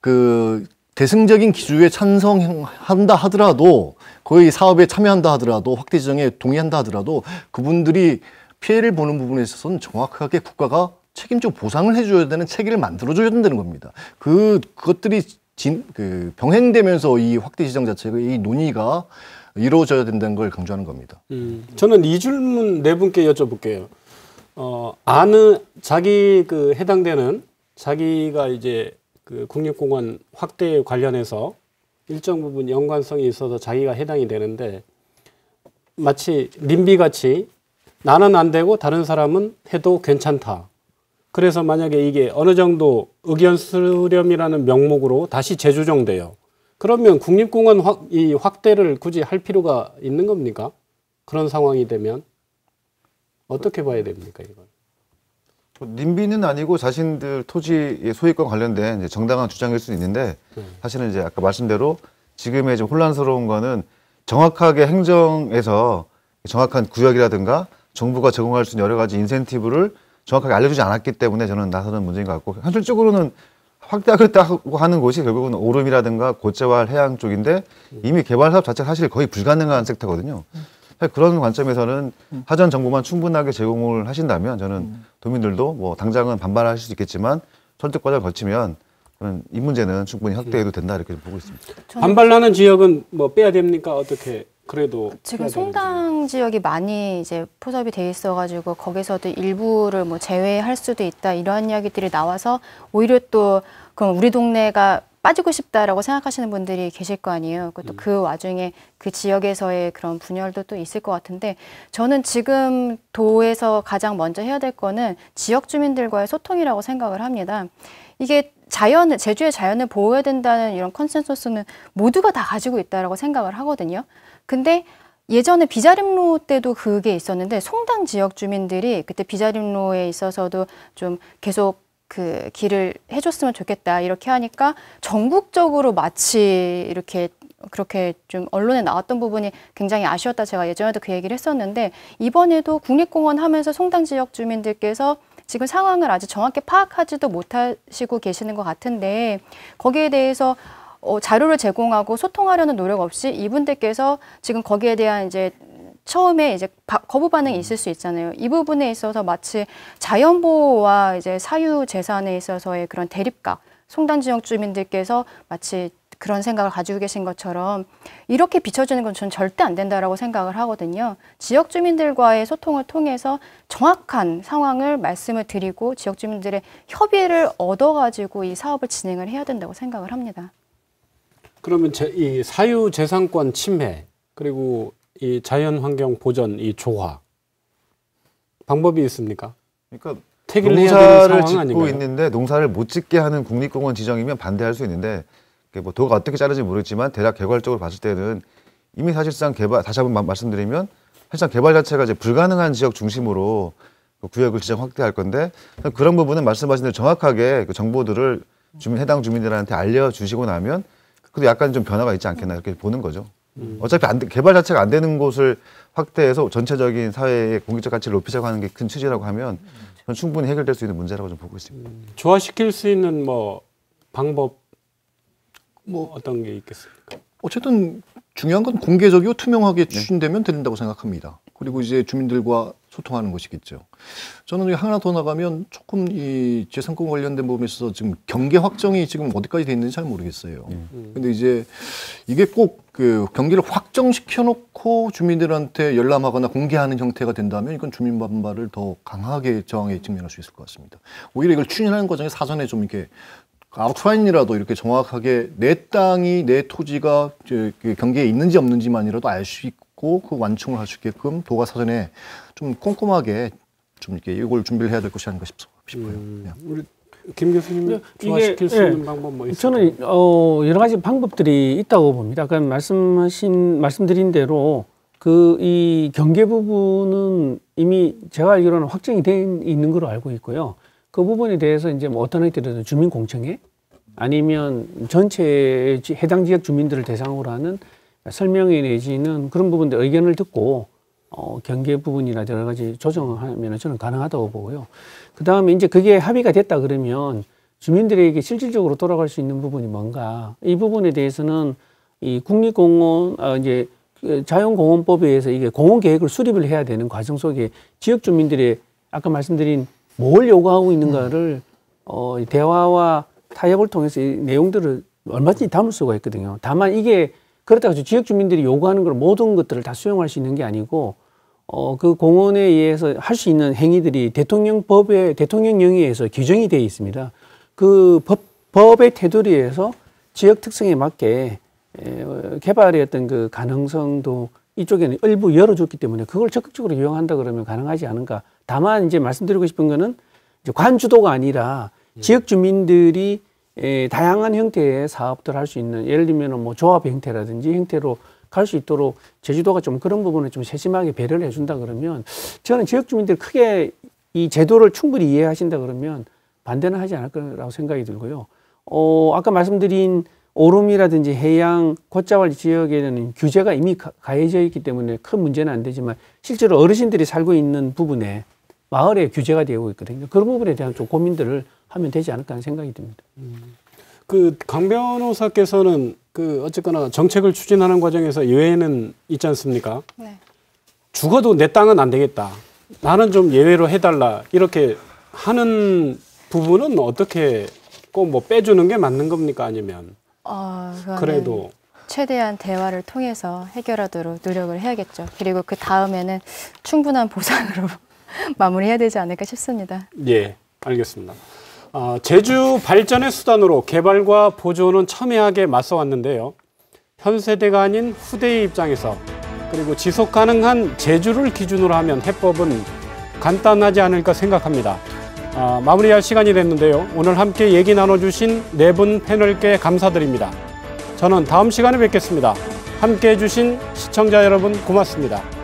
그 대승적인 기조에 찬성한다 하더라도 거의 사업에 참여한다 하더라도 확대 지정에 동의한다 하더라도 그분들이 피해를 보는 부분에 있어서는 정확하게 국가가 책임적 보상을 해줘야 되는 체계를 만들어줘야 된다는 겁니다. 그 그것들이 진, 그 병행되면서 이 확대 시장 자체의 이 논의가 이루어져야 된다는 걸 강조하는 겁니다. 음, 저는 이 질문 네 분께 여쭤볼게요. 어, 아는 자기 그 해당되는 자기가 이제 그 국립공원 확대 관련해서 일정 부분 연관성이 있어서 자기가 해당이 되는데 마치 림비 같이 나는 안 되고 다른 사람은 해도 괜찮다. 그래서 만약에 이게 어느 정도 의견 수렴이라는 명목으로 다시 재조정돼요. 그러면 국립공원 확, 이 확대를 굳이 할 필요가 있는 겁니까? 그런 상황이 되면 어떻게 봐야 됩니까 이걸? 뭐 님비는 아니고 자신들 토지 예, 소유권 관련된 정당한 주장일 수 있는데 네. 사실은 이제 아까 말씀대로 지금의 좀 혼란스러운 거는 정확하게 행정에서 정확한 구역이라든가 정부가 제공할 수 있는 여러 가지 인센티브를 정확하게 알려주지 않았기 때문에 저는 나서는 문제인 것 같고 현실적으로는 확대하겠다고 하는 곳이 결국은 오름이라든가 고체와 해양 쪽인데 이미 개발 사업 자체가 사실 거의 불가능한 섹터거든요. 그런 관점에서는 하전 정보만 충분하게 제공을 하신다면 저는 음. 도민들도 뭐 당장은 반발하실 수 있겠지만 설득 과정을 거치면 저는 이 문제는 충분히 확대해도 예. 된다 이렇게 보고 있습니다. 반발하는 지역은 뭐 빼야 됩니까? 어떻게 그래도 지금 송당 지역이 많이 이제 포섭이 돼 있어가지고 거기서도 일부를 뭐 제외할 수도 있다 이런 이야기들이 나와서 오히려 또 그럼 우리 동네가 빠지고 싶다라고 생각하시는 분들이 계실 거 아니에요. 그또 음. 그 와중에 그 지역에서의 그런 분열도 또 있을 것 같은데 저는 지금 도에서 가장 먼저 해야 될 거는 지역 주민들과의 소통이라고 생각을 합니다. 이게 자연을 제주의 자연을 보호해야 된다는 이런 컨센서스는 모두가 다 가지고 있다라고 생각을 하거든요. 근데 예전에 비자림로 때도 그게 있었는데 송당 지역 주민들이 그때 비자림로에 있어서도 좀 계속 그 길을 해줬으면 좋겠다 이렇게 하니까 전국적으로 마치 이렇게 그렇게 좀 언론에 나왔던 부분이 굉장히 아쉬웠다 제가 예전에도 그 얘기를 했었는데 이번에도 국립공원 하면서 송당 지역 주민들께서 지금 상황을 아직 정확히 파악하지도 못하시고 계시는 것 같은데 거기에 대해서 어, 자료를 제공하고 소통하려는 노력 없이 이분들께서 지금 거기에 대한 이제 처음에 이제 거부 반응이 음. 있을 수 있잖아요. 이 부분에 있어서 마치 자연보호와 이제 사유 재산에 있어서의 그런 대립각, 송단 지역 주민들께서 마치 그런 생각을 가지고 계신 것처럼 이렇게 비춰지는 건 저는 절대 안 된다라고 생각을 하거든요. 지역 주민들과의 소통을 통해서 정확한 상황을 말씀을 드리고 지역 주민들의 협의를 얻어가지고 이 사업을 진행을 해야 된다고 생각을 합니다. 그러면 제, 이 사유 재산권 침해 그리고 이 자연 환경 보전 이 조화 방법이 있습니까? 그러니까 퇴기를 농사를 짓고 아닌가요? 있는데 농사를 못 짓게 하는 국립공원 지정이면 반대할 수 있는데 뭐 도가 어떻게 자르지 모르겠지만 대략 개괄적으로 봤을 때는 이미 사실상 개발 다시 한번 말씀드리면 사실상 개발 자체가 이제 불가능한 지역 중심으로 그 구역을 지정 확대할 건데 그런 부분은 말씀하신 대로 정확하게 그 정보들을 주민 해당 주민들한테 알려주시고 나면 그래도 약간 좀 변화가 있지 않겠나 이렇게 보는 거죠. 음. 어차피 안, 개발 자체가 안 되는 곳을 확대해서 전체적인 사회의 공격적 가치를 높이자고 하는 게 큰 취지라고 하면 전 충분히 해결될 수 있는 문제라고 좀 보고 있습니다. 음. 조화시킬 수 있는 뭐 방법 뭐 어떤 게 있겠습니까? 어쨌든 중요한 건 공개적이고 투명하게 네. 추진되면 된다고 생각합니다. 그리고 이제 주민들과 소통하는 것이겠죠. 저는 하나 더 나가면 조금 이 재산권 관련된 부분에 있어서 지금 경계 확정이 지금 어디까지 돼 있는지 잘 모르겠어요. 음. 근데 이제 이게 꼭 그 경계를 확정시켜 놓고 주민들한테 열람하거나 공개하는 형태가 된다면 이건 주민 반발을 더 강하게 저항에 직면할 수 있을 것 같습니다. 오히려 이걸 추진하는 과정에 사전에 좀 이렇게 아웃라인이라도 이렇게 정확하게 내 땅이 내 토지가 그 경계에 있는지 없는지만이라도 알 수 있고 그 완충을 할 수 있게끔 도가 사전에 좀 꼼꼼하게 좀 이렇게 이걸 준비를 해야 될 것이 아닌가 싶어요. 음, 예. 우리 김 교수님 조화시킬 수 예. 있는 예, 방법 뭐 있어요? 저는 어, 여러 가지 방법들이 있다고 봅니다. 아 말씀하신 말씀드린 대로 그 이 경계 부분은 이미 제가 알기로는 확정이 돼 있는 걸로 알고 있고요. 그 부분에 대해서 이제 뭐 어떤 형태든 주민공청회 아니면 전체 해당 지역 주민들을 대상으로 하는 설명회 내지는 그런 부분들 의견을 듣고 어, 경계 부분이나 여러 가지 조정하면 을 저는 가능하다고 보고요. 그 다음에 이제 그게 합의가 됐다 그러면 주민들에게 실질적으로 돌아갈 수 있는 부분이 뭔가 이 부분에 대해서는 이 국립공원, 어, 이제 그 자연공원법에 의해서 이게 공원계획을 수립을 해야 되는 과정 속에 지역 주민들의 아까 말씀드린 뭘 요구하고 있는가를 음. 어, 대화와 타협을 통해서 이 내용들을 얼마든지 담을 수가 있거든요. 다만 이게 그렇다고 해서 지역 주민들이 요구하는 걸 모든 것들을 다 수용할 수 있는 게 아니고 어, 그 공원에 의해서 할 수 있는 행위들이 대통령법에 대통령령에 의해서 규정이 되어 있습니다. 그 법, 법의 테두리에서 지역 특성에 맞게 에, 개발의 어떤 그 가능성도 이쪽에는 일부 열어줬기 때문에 그걸 적극적으로 이용한다 그러면 가능하지 않은가. 다만 이제 말씀드리고 싶은 거는 이제 관주도가 아니라 예. 지역 주민들이 이 예, 다양한 형태의 사업들 할수 있는 예를 들면 은뭐 조합 형태라든지 형태로 갈 수 있도록 제주도가 좀 그런 부분을 좀 세심하게 배려를 해준다 그러면 저는 지역 주민들 크게 이 제도를 충분히 이해하신다 그러면 반대는 하지 않을 거라고 생각이 들고요. 어, 아까 말씀드린 오름이라든지 해양, 곶자왈 지역에는 규제가 이미 가해져 있기 때문에 큰 문제는 안 되지만 실제로 어르신들이 살고 있는 부분에 마을의 규제가 되고 있거든요. 그런 부분에 대한 좀 고민들을 하면 되지 않을까 하는 생각이 듭니다. 그 강 변호사께서는 그 어쨌거나 정책을 추진하는 과정에서 예외는 있지 않습니까? 네. 죽어도 내 땅은 안 되겠다. 나는 좀 예외로 해달라. 이렇게 하는 부분은 어떻게 꼭 뭐 빼주는 게 맞는 겁니까? 아니면 어, 그래도 최대한 대화를 통해서 해결하도록 노력을 해야겠죠. 그리고 그 다음에는 충분한 보상으로 마무리해야 되지 않을까 싶습니다. 예, 알겠습니다. 어, 제주 발전의 수단으로 개발과 보존은 첨예하게 맞서왔는데요. 현 세대가 아닌 후대의 입장에서 그리고 지속 가능한 제주를 기준으로 하면 해법은 간단하지 않을까 생각합니다. 아, 마무리할 시간이 됐는데요. 오늘 함께 얘기 나눠주신 네 분 패널께 감사드립니다. 저는 다음 시간에 뵙겠습니다. 함께 해주신 시청자 여러분 고맙습니다.